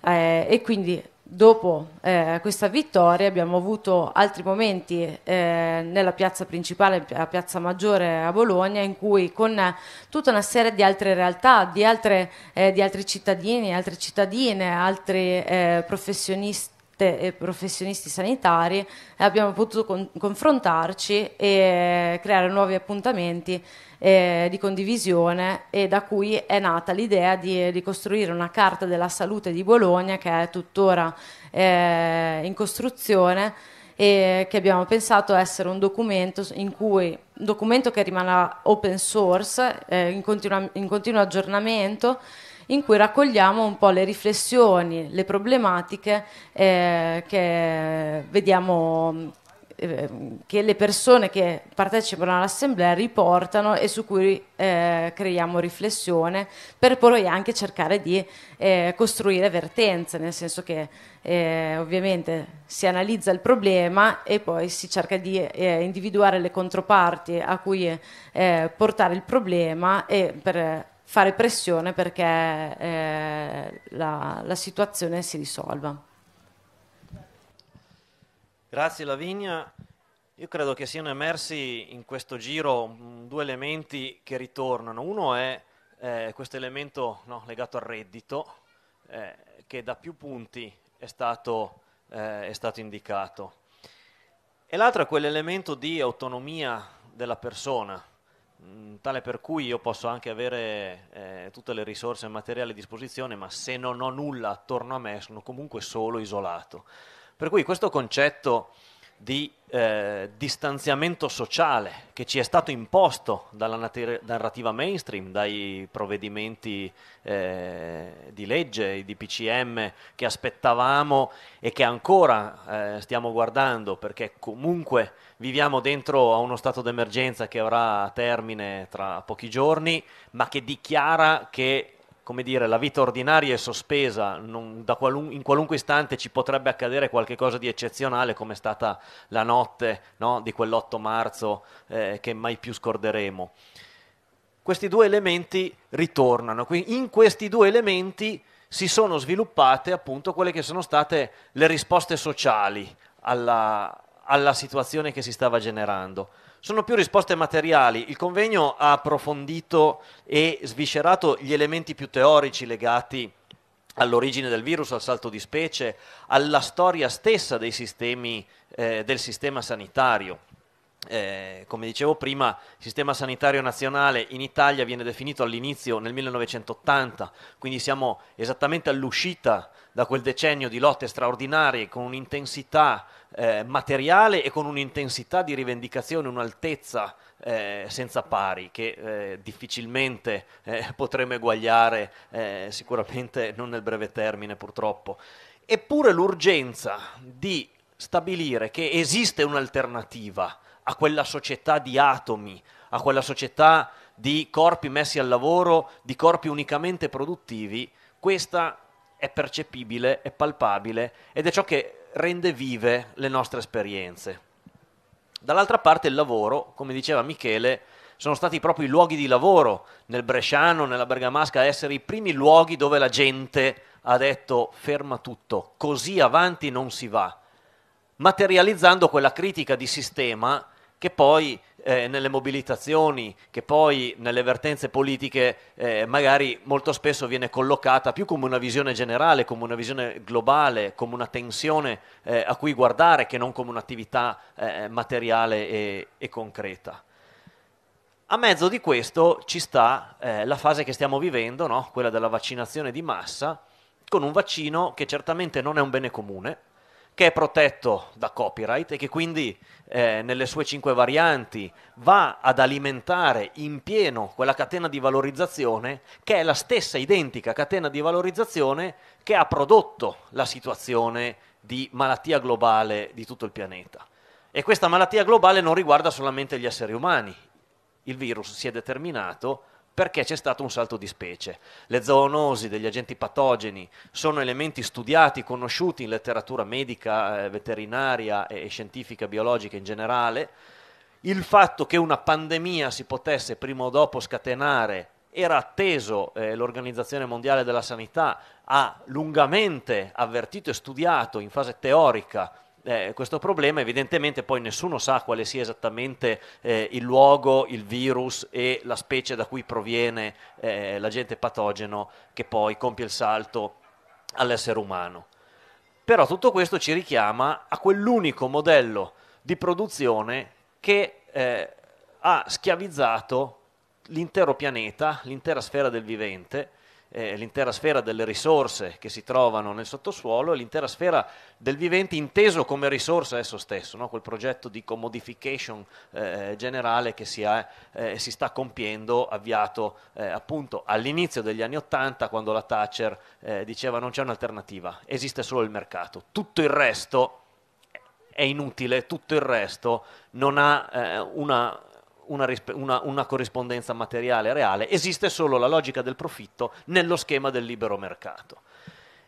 eh, e quindi dopo eh, questa vittoria abbiamo avuto altri momenti eh, nella piazza principale, la piazza maggiore a Bologna, in cui con tutta una serie di altre realtà, di, altre, eh, di altri cittadini, altre cittadine, altri eh, professionisti, e eh, professionisti sanitari e abbiamo potuto con- confrontarci e creare nuovi appuntamenti eh, di condivisione e da cui è nata l'idea di, di, costruire una carta della salute di Bologna che è tuttora eh, in costruzione e che abbiamo pensato essere un documento, in cui, un documento che rimarrà open source eh, in, continua, in continuo aggiornamento in cui raccogliamo un po' le riflessioni, le problematiche eh, che vediamo eh, che le persone che partecipano all'assemblea riportano e su cui eh, creiamo riflessione per poi anche cercare di eh, costruire vertenze, nel senso che eh, ovviamente si analizza il problema e poi si cerca di individuare le controparti a cui portare il problema e per fare pressione perché eh, la, la situazione si risolva. Grazie Lavinia. Io credo che siano emersi in questo giro due elementi che ritornano. Uno è eh, questo elemento no, legato al reddito, eh, che da più punti è stato, eh, è stato indicato. E l'altro è quell'elemento di autonomia della persona, Mm, tale per cui io posso anche avere eh, tutte le risorse e materiali a disposizione, ma se non ho nulla attorno a me sono comunque solo isolato. Per cui questo concetto di eh, distanziamento sociale che ci è stato imposto dalla nat- narrativa mainstream, dai provvedimenti eh, di legge, di PCM che aspettavamo e che ancora eh, stiamo guardando perché comunque viviamo dentro a uno stato d'emergenza che avrà termine tra pochi giorni, ma che dichiara che come dire, la vita ordinaria è sospesa, non, qualun, in qualunque istante ci potrebbe accadere qualcosa di eccezionale come è stata la notte no, di quell'8 marzo eh, che mai più scorderemo. Questi due elementi ritornano, in questi due elementi si sono sviluppate appunto quelle che sono state le risposte sociali alla, alla situazione che si stava generando sono più risposte materiali. Il convegno ha approfondito e sviscerato gli elementi più teorici legati all'origine del virus, al salto di specie, alla storia stessa dei sistemi, eh, del sistema sanitario. Eh, come dicevo prima, il sistema sanitario nazionale in Italia viene definito all'inizio nel 1980, quindi siamo esattamente all'uscita da quel decennio di lotte straordinarie con un'intensità eh, materiale e con un'intensità di rivendicazione, un'altezza eh, senza pari che eh, difficilmente eh, potremo eguagliare, eh, sicuramente non nel breve termine purtroppo. Eppure l'urgenza di stabilire che esiste un'alternativa a quella società di atomi, a quella società di corpi messi al lavoro, di corpi unicamente produttivi, questa è percepibile, è palpabile ed è ciò che rende vive le nostre esperienze. Dall'altra parte il lavoro, come diceva Michele, sono stati proprio i luoghi di lavoro nel Bresciano, nella Bergamasca, a essere i primi luoghi dove la gente ha detto ferma tutto, così avanti non si va, materializzando quella critica di sistema che poi eh, nelle mobilitazioni, che poi nelle vertenze politiche eh, magari molto spesso viene collocata più come una visione generale, come una visione globale, come una tensione eh, a cui guardare che non come un'attività eh, materiale e, e, concreta. A mezzo di questo ci sta eh, la fase che stiamo vivendo, no? quella della vaccinazione di massa, con un vaccino che certamente non è un bene comune, che è protetto da copyright e che quindi eh, nelle sue cinque varianti va ad alimentare in pieno quella catena di valorizzazione che è la stessa identica catena di valorizzazione che ha prodotto la situazione di malattia globale di tutto il pianeta. E questa malattia globale non riguarda solamente gli esseri umani, il virus si è determinato perché c'è stato un salto di specie. Le zoonosi degli agenti patogeni sono elementi studiati, conosciuti in letteratura medica, eh, veterinaria e scientifica, biologica in generale. Il fatto che una pandemia si potesse prima o dopo scatenare era atteso, eh, l'Organizzazione Mondiale della Sanità ha lungamente avvertito e studiato in fase teorica eh, questo problema, evidentemente poi nessuno sa quale sia esattamente eh, il luogo, il virus e la specie da cui proviene eh, l'agente patogeno che poi compie il salto all'essere umano. Però tutto questo ci richiama a quell'unico modello di produzione che eh, ha schiavizzato l'intero pianeta, l'intera sfera del vivente, eh, l'intera sfera delle risorse che si trovano nel sottosuolo e l'intera sfera del vivente inteso come risorsa esso stesso, no? quel progetto di commodification eh, generale che si, ha, eh, si, sta compiendo, avviato eh, appunto all'inizio degli anni Ottanta, quando la Thatcher eh, diceva non c'è un'alternativa, esiste solo il mercato, tutto il resto è inutile, tutto il resto non ha eh, una una, una, una, corrispondenza materiale reale, esiste solo la logica del profitto nello schema del libero mercato.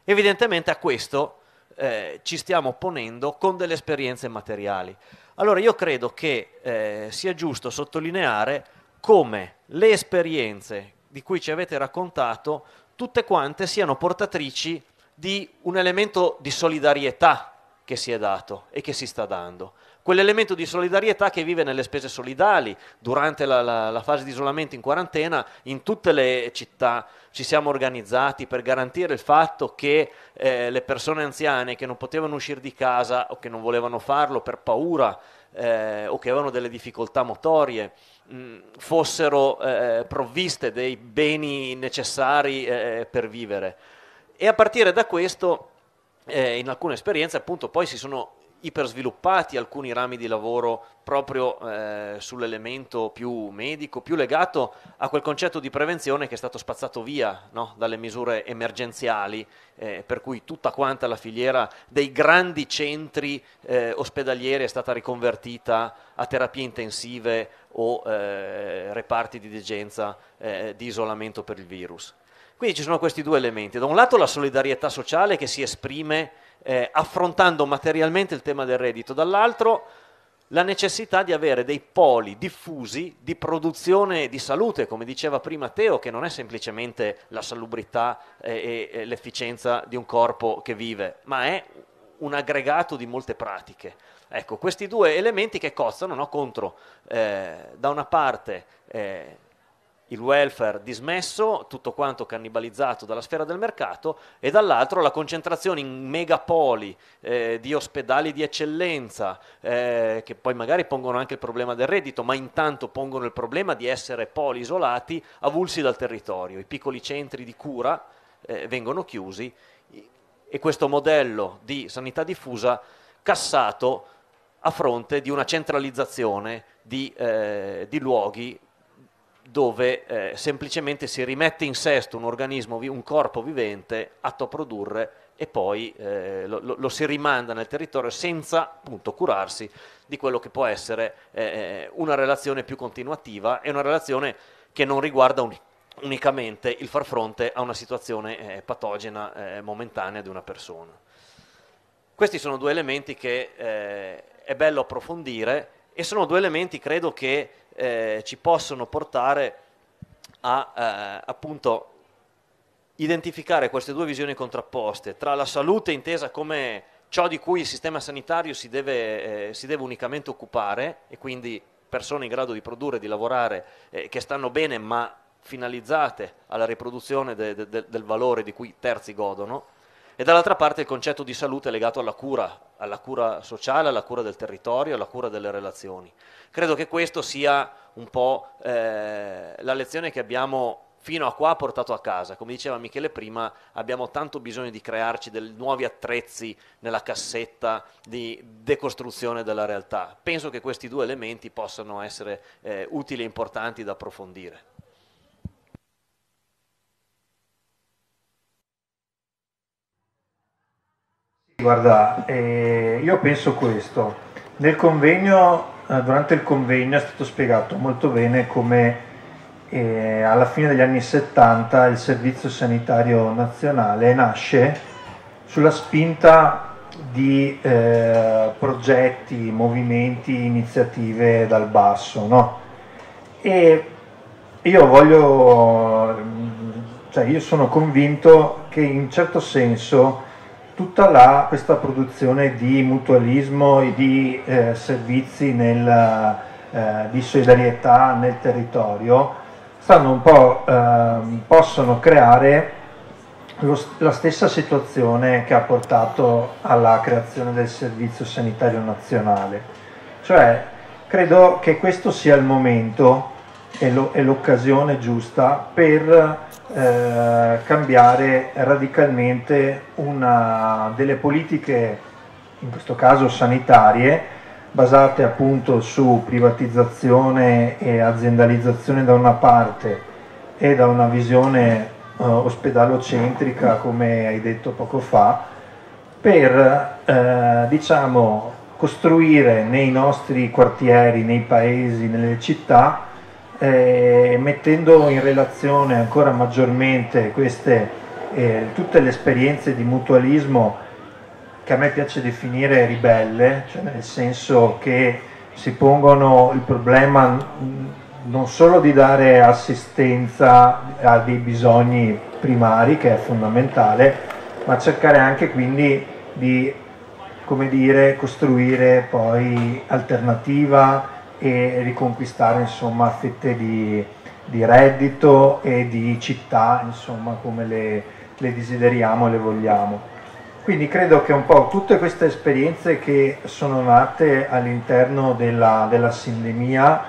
Evidentemente a questo eh, ci stiamo ponendo con delle esperienze materiali. Allora io credo che eh, sia giusto sottolineare come le esperienze di cui ci avete raccontato, tutte quante siano portatrici di un elemento di solidarietà che si è dato e che si sta dando quell'elemento di solidarietà che vive nelle spese solidali. Durante la, la, la, fase di isolamento in quarantena in tutte le città ci siamo organizzati per garantire il fatto che eh, le persone anziane che non potevano uscire di casa o che non volevano farlo per paura eh, o che avevano delle difficoltà motorie mh, mm, fossero eh, provviste dei beni necessari eh, per vivere. E a partire da questo... Eh, in alcune esperienze appunto poi si sono ipersviluppati alcuni rami di lavoro proprio eh, sull'elemento più medico, più legato a quel concetto di prevenzione che è stato spazzato via no? dalle misure emergenziali, eh, per cui tutta quanta la filiera dei grandi centri eh, ospedalieri è stata riconvertita a terapie intensive o eh, reparti di degenza eh, di isolamento per il virus. Quindi ci sono questi due elementi, da un lato la solidarietà sociale che si esprime eh, affrontando materialmente il tema del reddito, dall'altro la necessità di avere dei poli diffusi di produzione di salute, come diceva prima Teo, che non è semplicemente la salubrità e, eh, e, e l'efficienza di un corpo che vive, ma è un aggregato di molte pratiche. Ecco, questi due elementi che cozzano no, contro, eh, da una parte, eh, il welfare dismesso, tutto quanto cannibalizzato dalla sfera del mercato, e dall'altro la concentrazione in megapoli eh, di ospedali di eccellenza, eh, che poi magari pongono anche il problema del reddito, ma intanto pongono il problema di essere poli isolati, avulsi dal territorio. I piccoli centri di cura eh, vengono chiusi e questo modello di sanità diffusa cassato a fronte di una centralizzazione di, eh, di luoghi dove eh, semplicemente si rimette in sesto un organismo, un corpo vivente atto a produrre e poi eh, lo, lo, si rimanda nel territorio senza appunto curarsi di quello che può essere eh, eh, una relazione più continuativa e una relazione che non riguarda un, unicamente il far fronte a una situazione eh, patogena eh, momentanea di una persona. Questi sono due elementi che è bello approfondire e sono due elementi credo che eh, ci possono portare a eh, appunto identificare queste due visioni contrapposte tra la salute intesa come ciò di cui il sistema sanitario si deve, eh, si deve unicamente occupare e quindi persone in grado di produrre, di lavorare, eh, che stanno bene ma finalizzate alla riproduzione de, de, del valore di cui terzi godono, e dall'altra parte il concetto di salute legato alla cura, alla cura sociale, alla cura del territorio, alla cura delle relazioni. Credo che questa sia un po' eh, la lezione che abbiamo fino a qua portato a casa. Come diceva Michele prima, abbiamo tanto bisogno di crearci dei nuovi attrezzi nella cassetta di decostruzione della realtà. Penso che questi due elementi possano essere eh, utili e importanti da approfondire. guarda, eh, io penso questo. Nel convegno, eh, durante il convegno è stato spiegato molto bene come eh, alla fine degli anni 70 il Servizio Sanitario Nazionale nasce sulla spinta di eh, progetti, movimenti, iniziative dal basso. No? E io voglio, cioè io sono convinto che in certo senso tutta la, questa produzione di mutualismo e di eh, servizi nel, eh, di solidarietà nel territorio stanno un po', eh, possono creare lo, la stessa situazione che ha portato alla creazione del Servizio Sanitario Nazionale. Cioè, credo che questo sia il momento è, lo, è l'occasione giusta per eh, cambiare radicalmente una delle politiche, in questo caso sanitarie, basate appunto su privatizzazione e aziendalizzazione da una parte e da una visione eh, ospedalocentrica, come hai detto poco fa, per eh, diciamo, costruire nei nostri quartieri, nei paesi, nelle città eh, mettendo in relazione ancora maggiormente queste, eh, tutte le esperienze di mutualismo che a me piace definire ribelle, cioè nel senso che si pongono il problema non solo di dare assistenza a dei bisogni primari, che è fondamentale, ma cercare anche quindi di dire, costruire poi alternativa, e riconquistare insomma, fette di, di, reddito e di città insomma, come le, le desideriamo e le vogliamo. Quindi credo che un po' tutte queste esperienze che sono nate all'interno della, della sindemia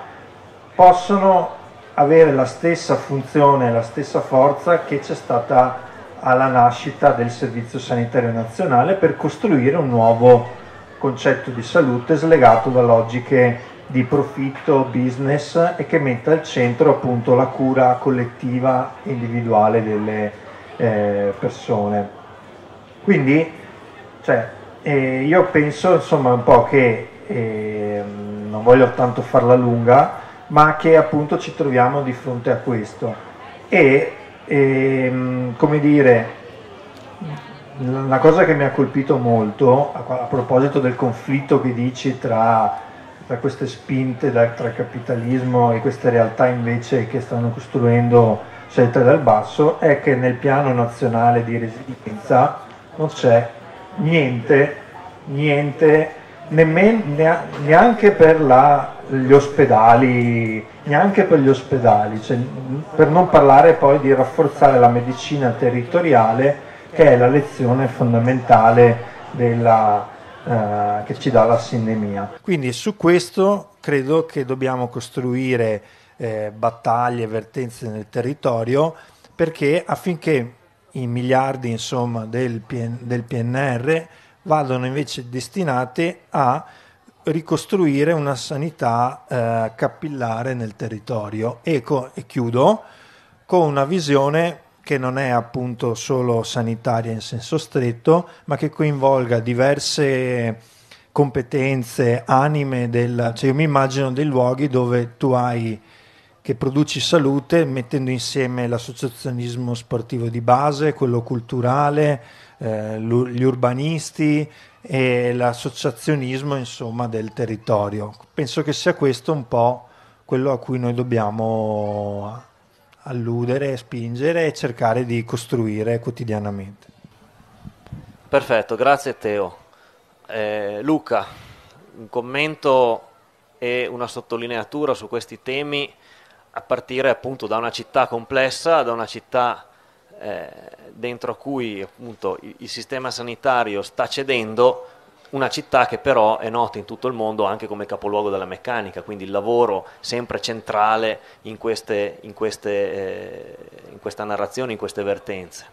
possono avere la stessa funzione, la stessa forza che c'è stata alla nascita del Servizio Sanitario Nazionale per costruire un nuovo concetto di salute slegato da logiche di profitto, business e che metta al centro appunto la cura collettiva individuale delle eh, persone. Quindi cioè, eh, io penso insomma un po' che eh, non voglio tanto farla lunga, ma che appunto ci troviamo di fronte a questo. E ehm, come dire, la cosa che mi ha colpito molto a, a proposito del conflitto che dici tra da queste spinte dal, tra il capitalismo e queste realtà invece che stanno costruendo scelte dal basso è che nel piano nazionale di resilienza non c'è niente, niente nemmeno, neanche per la, gli ospedali, neanche per gli ospedali, cioè, per non parlare poi di rafforzare la medicina territoriale che è la lezione fondamentale della, eh, che ci dà la sinnemia. Quindi su questo credo che dobbiamo costruire eh, battaglie, vertenze nel territorio perché affinché i miliardi insomma, del, PN- del PNR vadano invece destinati a ricostruire una sanità eh, capillare nel territorio. Ecco, e chiudo con una visione che non è appunto solo sanitaria in senso stretto, ma che coinvolga diverse competenze, anime del... cioè io mi immagino dei luoghi dove tu hai che produci salute mettendo insieme l'associazionismo sportivo di base, quello culturale, eh, gli urbanisti e l'associazionismo insomma del territorio. Penso che sia questo un po' quello a cui noi dobbiamo alludere, spingere e cercare di costruire quotidianamente. Perfetto, grazie Teo. Eh, Luca, un commento e una sottolineatura su questi temi a partire appunto da una città complessa, da una città eh, dentro cui appunto il, il sistema sanitario sta cedendo una città che però è nota in tutto il mondo anche come capoluogo della meccanica, quindi il lavoro sempre centrale in, queste, in, queste, eh, in questa narrazione, in queste vertenze.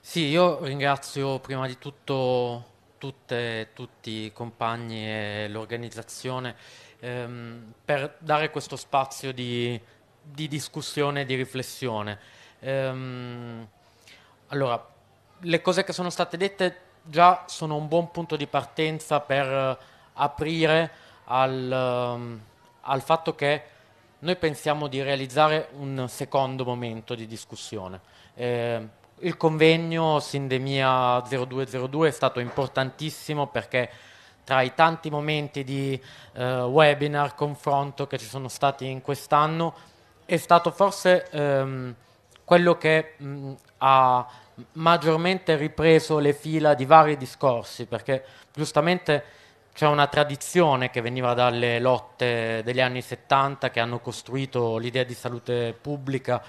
Sì, io ringrazio prima di tutto tutte, tutti i compagni e l'organizzazione ehm, per dare questo spazio di, di discussione e di riflessione. Ehm, allora, le cose che sono state dette già sono un buon punto di partenza per eh, aprire al, ehm, al fatto che noi pensiamo di realizzare un secondo momento di discussione. Eh, il convegno Sindemia 0202 è stato importantissimo perché tra i tanti momenti di eh, webinar, confronto che ci sono stati in quest'anno, è stato forse ehm, quello che mh, mm, ha maggiormente ripreso le fila di vari discorsi, perché giustamente c'è una tradizione che veniva dalle lotte degli anni 70 che hanno costruito l'idea di salute pubblica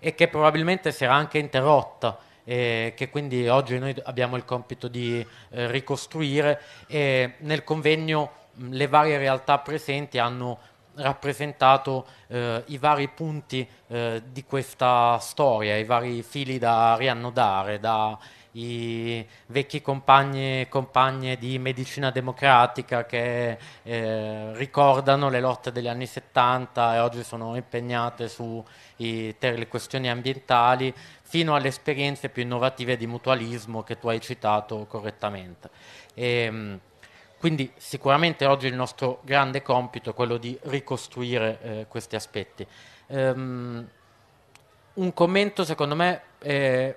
e che probabilmente si era anche interrotta e che quindi oggi noi abbiamo il compito di eh, ricostruire e nel convegno le varie realtà presenti hanno rappresentato eh, i vari punti eh, di questa storia, i vari fili da riannodare, dai vecchi compagni e compagne di medicina democratica che eh, ricordano le lotte degli anni 70 e oggi sono impegnate le questioni ambientali, fino alle esperienze più innovative di mutualismo che tu hai citato correttamente. E, ehm, quindi sicuramente oggi il nostro grande compito è quello di ricostruire eh, questi aspetti. Um, un commento secondo me eh,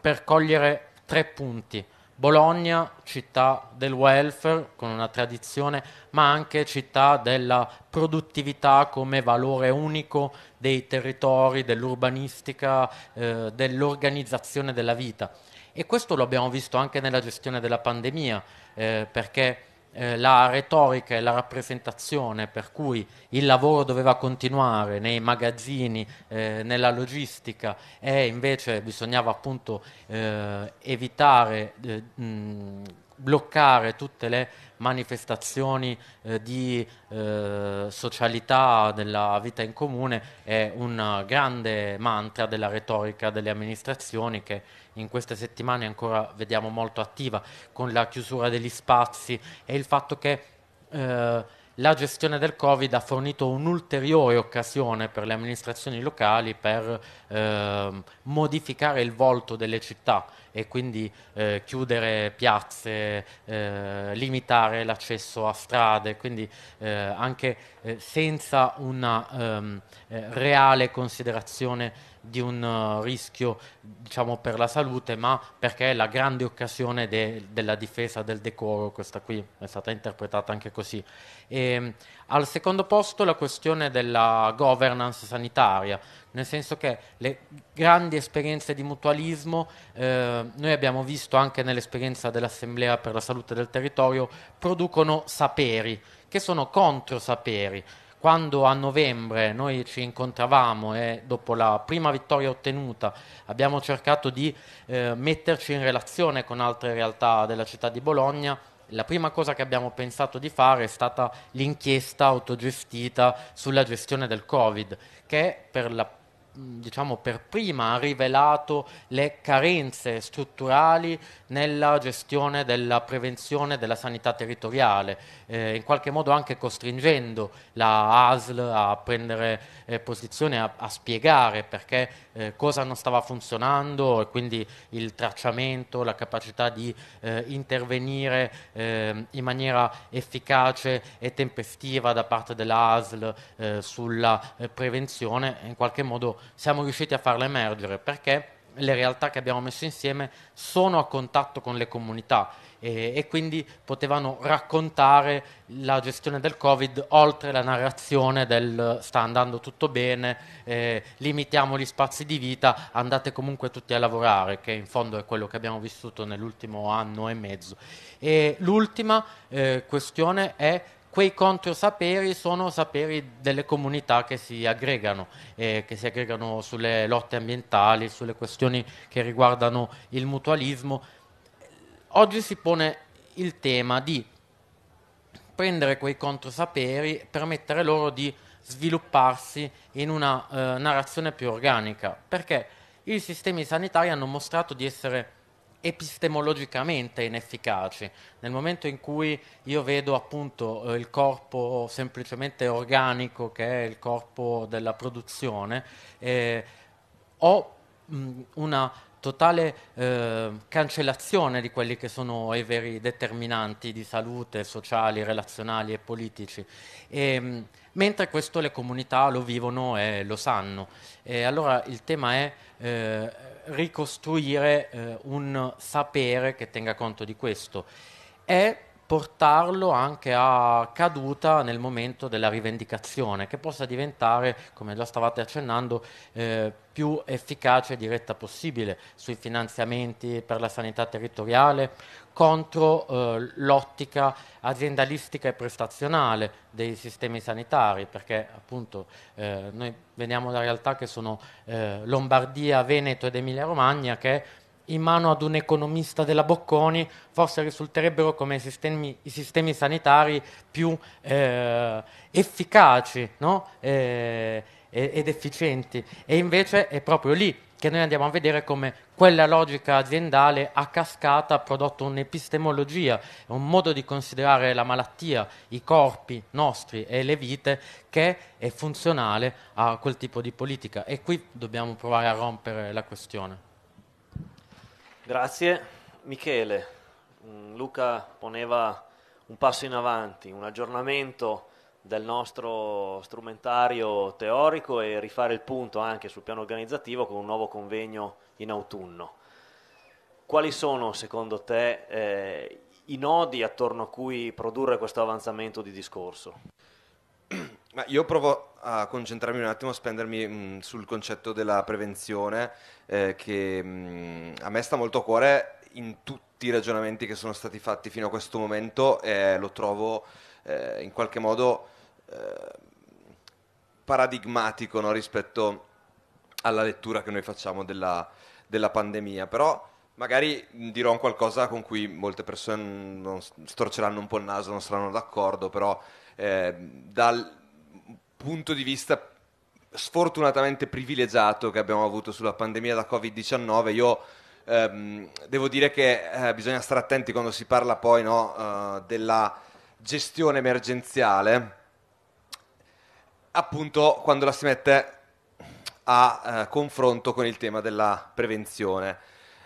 per cogliere tre punti. Bologna, città del welfare con una tradizione, ma anche città della produttività come valore unico dei territori, dell'urbanistica, eh, dell'organizzazione della vita. E questo lo abbiamo visto anche nella gestione della pandemia, eh, perché eh, la retorica e la rappresentazione per cui il lavoro doveva continuare nei magazzini, eh, nella logistica e invece bisognava appunto eh, evitare eh, mh, bloccare tutte le manifestazioni eh, di eh, socialità della vita in comune è un grande mantra della retorica delle amministrazioni che in queste settimane ancora vediamo molto attiva con la chiusura degli spazi e il fatto che eh, la gestione del Covid ha fornito un'ulteriore occasione per le amministrazioni locali per ehm, modificare il volto delle città e quindi eh, chiudere piazze, eh, limitare l'accesso a strade, quindi eh, anche eh, senza una ehm, eh, reale considerazione di un uh, rischio diciamo, per la salute, ma perché è la grande occasione de della difesa del decoro, questa qui è stata interpretata anche così. E, ehm, al secondo posto la questione della governance sanitaria, nel senso che le grandi esperienze di mutualismo eh, noi abbiamo visto anche nell'esperienza dell'Assemblea per la salute del territorio producono saperi che sono controsaperi. Quando a novembre noi ci incontravamo e dopo la prima vittoria ottenuta abbiamo cercato di eh, metterci in relazione con altre realtà della città di Bologna, la prima cosa che abbiamo pensato di fare è stata l'inchiesta autogestita sulla gestione del Covid, che per la Mm, diciamo, per prima ha rivelato le carenze strutturali nella gestione della prevenzione della sanità territoriale, eh, in qualche modo anche costringendo la ASL a prendere eh, posizione, a, a spiegare perché eh, cosa non stava funzionando e quindi il tracciamento, la capacità di eh, intervenire eh, in maniera efficace e tempestiva da parte dell'ASL eh, sulla eh, prevenzione, in qualche modo siamo riusciti a farla emergere perché le realtà che abbiamo messo insieme sono a contatto con le comunità e, e quindi potevano raccontare la gestione del Covid oltre la narrazione del sta andando tutto bene, eh, limitiamo gli spazi di vita, andate comunque tutti a lavorare, che in fondo è quello che abbiamo vissuto nell'ultimo anno e mezzo. E l'ultima eh, questione è quei controsaperi sono saperi delle comunità che si aggregano, eh, che si aggregano sulle lotte ambientali, sulle questioni che riguardano il mutualismo. Oggi si pone il tema di prendere quei controsaperi, permettere loro di svilupparsi in una eh, narrazione più organica, perché i sistemi sanitari hanno mostrato di essere epistemologicamente inefficaci. Nel momento in cui io vedo appunto eh, il corpo semplicemente organico, che è il corpo della produzione, eh, ho mh, una totale eh, cancellazione di quelli che sono i veri determinanti di salute sociali, relazionali e politici. E, ehm, mentre questo le comunità lo vivono e lo sanno. E allora il tema è eh, ricostruire eh, un sapere che tenga conto di questo. È portarlo anche a caduta nel momento della rivendicazione, che possa diventare, come già stavate accennando, eh, più efficace e diretta possibile sui finanziamenti per la sanità territoriale contro eh, l'ottica aziendalistica e prestazionale dei sistemi sanitari, perché appunto eh, noi veniamo da realtà che sono eh, Lombardia, Veneto ed Emilia Romagna che in mano ad un economista della Bocconi forse risulterebbero come sistemi, i sistemi sanitari più eh, efficaci no? eh, ed efficienti. E invece è proprio lì che noi andiamo a vedere come quella logica aziendale a cascata ha prodotto un'epistemologia, un modo di considerare la malattia, i corpi nostri e le vite che è funzionale a quel tipo di politica. E qui dobbiamo provare a rompere la questione. Grazie. Michele, mm, Luca poneva un passo in avanti, un aggiornamento del nostro strumentario teorico e rifare il punto anche sul piano organizzativo con un nuovo convegno in autunno. Quali sono secondo te eh, i nodi attorno a cui produrre questo avanzamento di discorso? io provo a concentrarmi un attimo, a spendermi mh, mm, sul concetto della prevenzione, eh, che mh, mm, a me sta molto a cuore in tutti i ragionamenti che sono stati fatti fino a questo momento e eh, lo trovo eh, in qualche modo eh, paradigmatico no, rispetto alla lettura che noi facciamo della, della pandemia. Però magari dirò qualcosa con cui molte persone storceranno un po' il naso, non saranno d'accordo, però eh, dal, punto di vista sfortunatamente privilegiato che abbiamo avuto sulla pandemia da Covid-19. Io ehm, devo dire che eh, bisogna stare attenti quando si parla poi no, eh, della gestione emergenziale, appunto quando la si mette a eh, confronto con il tema della prevenzione.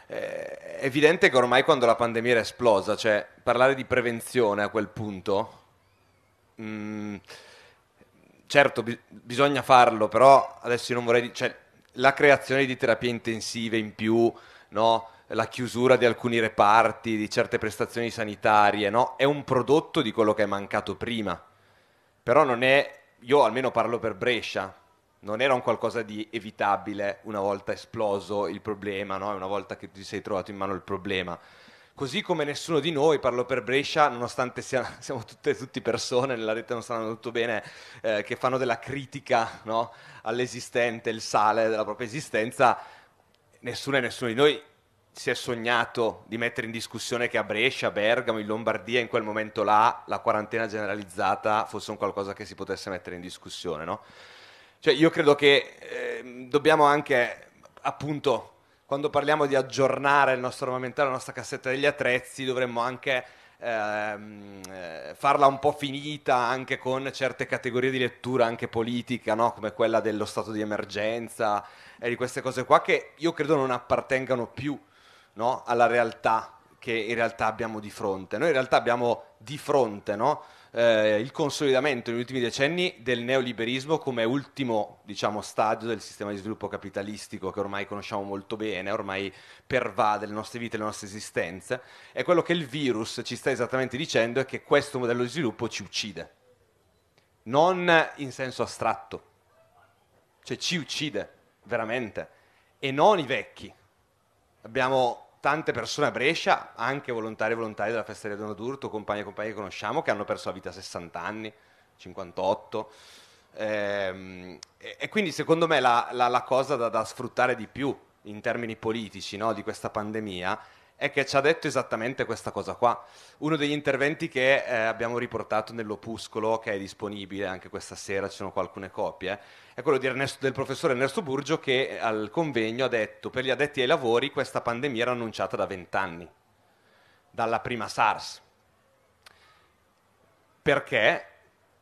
Eh, è evidente che ormai quando la pandemia era esplosa, cioè parlare di prevenzione a quel punto... Mh, mm, certo bi- bisogna farlo, però adesso io non vorrei... Di- cioè, la creazione di terapie intensive in più, no? la chiusura di alcuni reparti, di certe prestazioni sanitarie, no? è un prodotto di quello che è mancato prima. Però non è, io almeno parlo per Brescia, non era un qualcosa di evitabile una volta esploso il problema, no? una volta che ti sei trovato in mano il problema. Così come nessuno di noi, parlo per Brescia, nonostante sia, siamo tutte, tutti persone, nella rete non stanno tutto bene, eh, che fanno della critica no, all'esistente, il sale della propria esistenza, nessuno e nessuno di noi si è sognato di mettere in discussione che a Brescia, Bergamo, in Lombardia, in quel momento là, la quarantena generalizzata fosse un qualcosa che si potesse mettere in discussione, no? Cioè io credo che eh, dobbiamo anche, appunto, quando parliamo di aggiornare il nostro armamentario, la nostra cassetta degli attrezzi, dovremmo anche ehm, eh, farla un po' finita anche con certe categorie di lettura anche politica, no? come quella dello stato di emergenza e di queste cose qua che io credo non appartengano più no? alla realtà che in realtà abbiamo di fronte. Noi in realtà abbiamo di fronte no? eh, il consolidamento negli ultimi decenni del neoliberismo come ultimo diciamo, stadio del sistema di sviluppo capitalistico che ormai conosciamo molto bene, ormai pervade le nostre vite, le nostre esistenze, è quello che il virus ci sta esattamente dicendo è che questo modello di sviluppo ci uccide, non in senso astratto, cioè ci uccide veramente e non i vecchi. Abbiamo tante persone a Brescia, anche volontari e volontari della Festeria d'Urto, compagni e compagni che conosciamo, che hanno perso la vita a 60 anni, 58. Ehm, e, e quindi secondo me la, la, la cosa da, da, sfruttare di più in termini politici no, di questa pandemia è che ci ha detto esattamente questa cosa qua. Uno degli interventi che eh, abbiamo riportato nell'opuscolo, che è disponibile anche questa sera, ci sono alcune copie, è quello Ernesto, del professore Ernesto Burgio che eh, al convegno ha detto per gli addetti ai lavori questa pandemia era annunciata da vent'anni, dalla prima SARS. Perché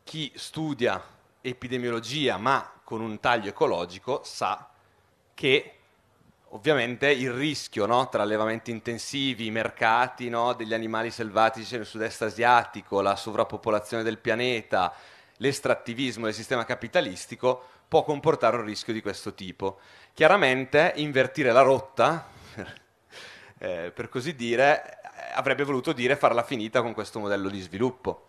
chi studia epidemiologia ma con un taglio ecologico sa che ovviamente il rischio no, tra allevamenti intensivi, i mercati no, degli animali selvatici nel sud-est asiatico, la sovrappopolazione del pianeta, l'estrattivismo del sistema capitalistico può comportare un rischio di questo tipo. Chiaramente invertire la rotta, eh, per così dire, avrebbe voluto dire farla finita con questo modello di sviluppo.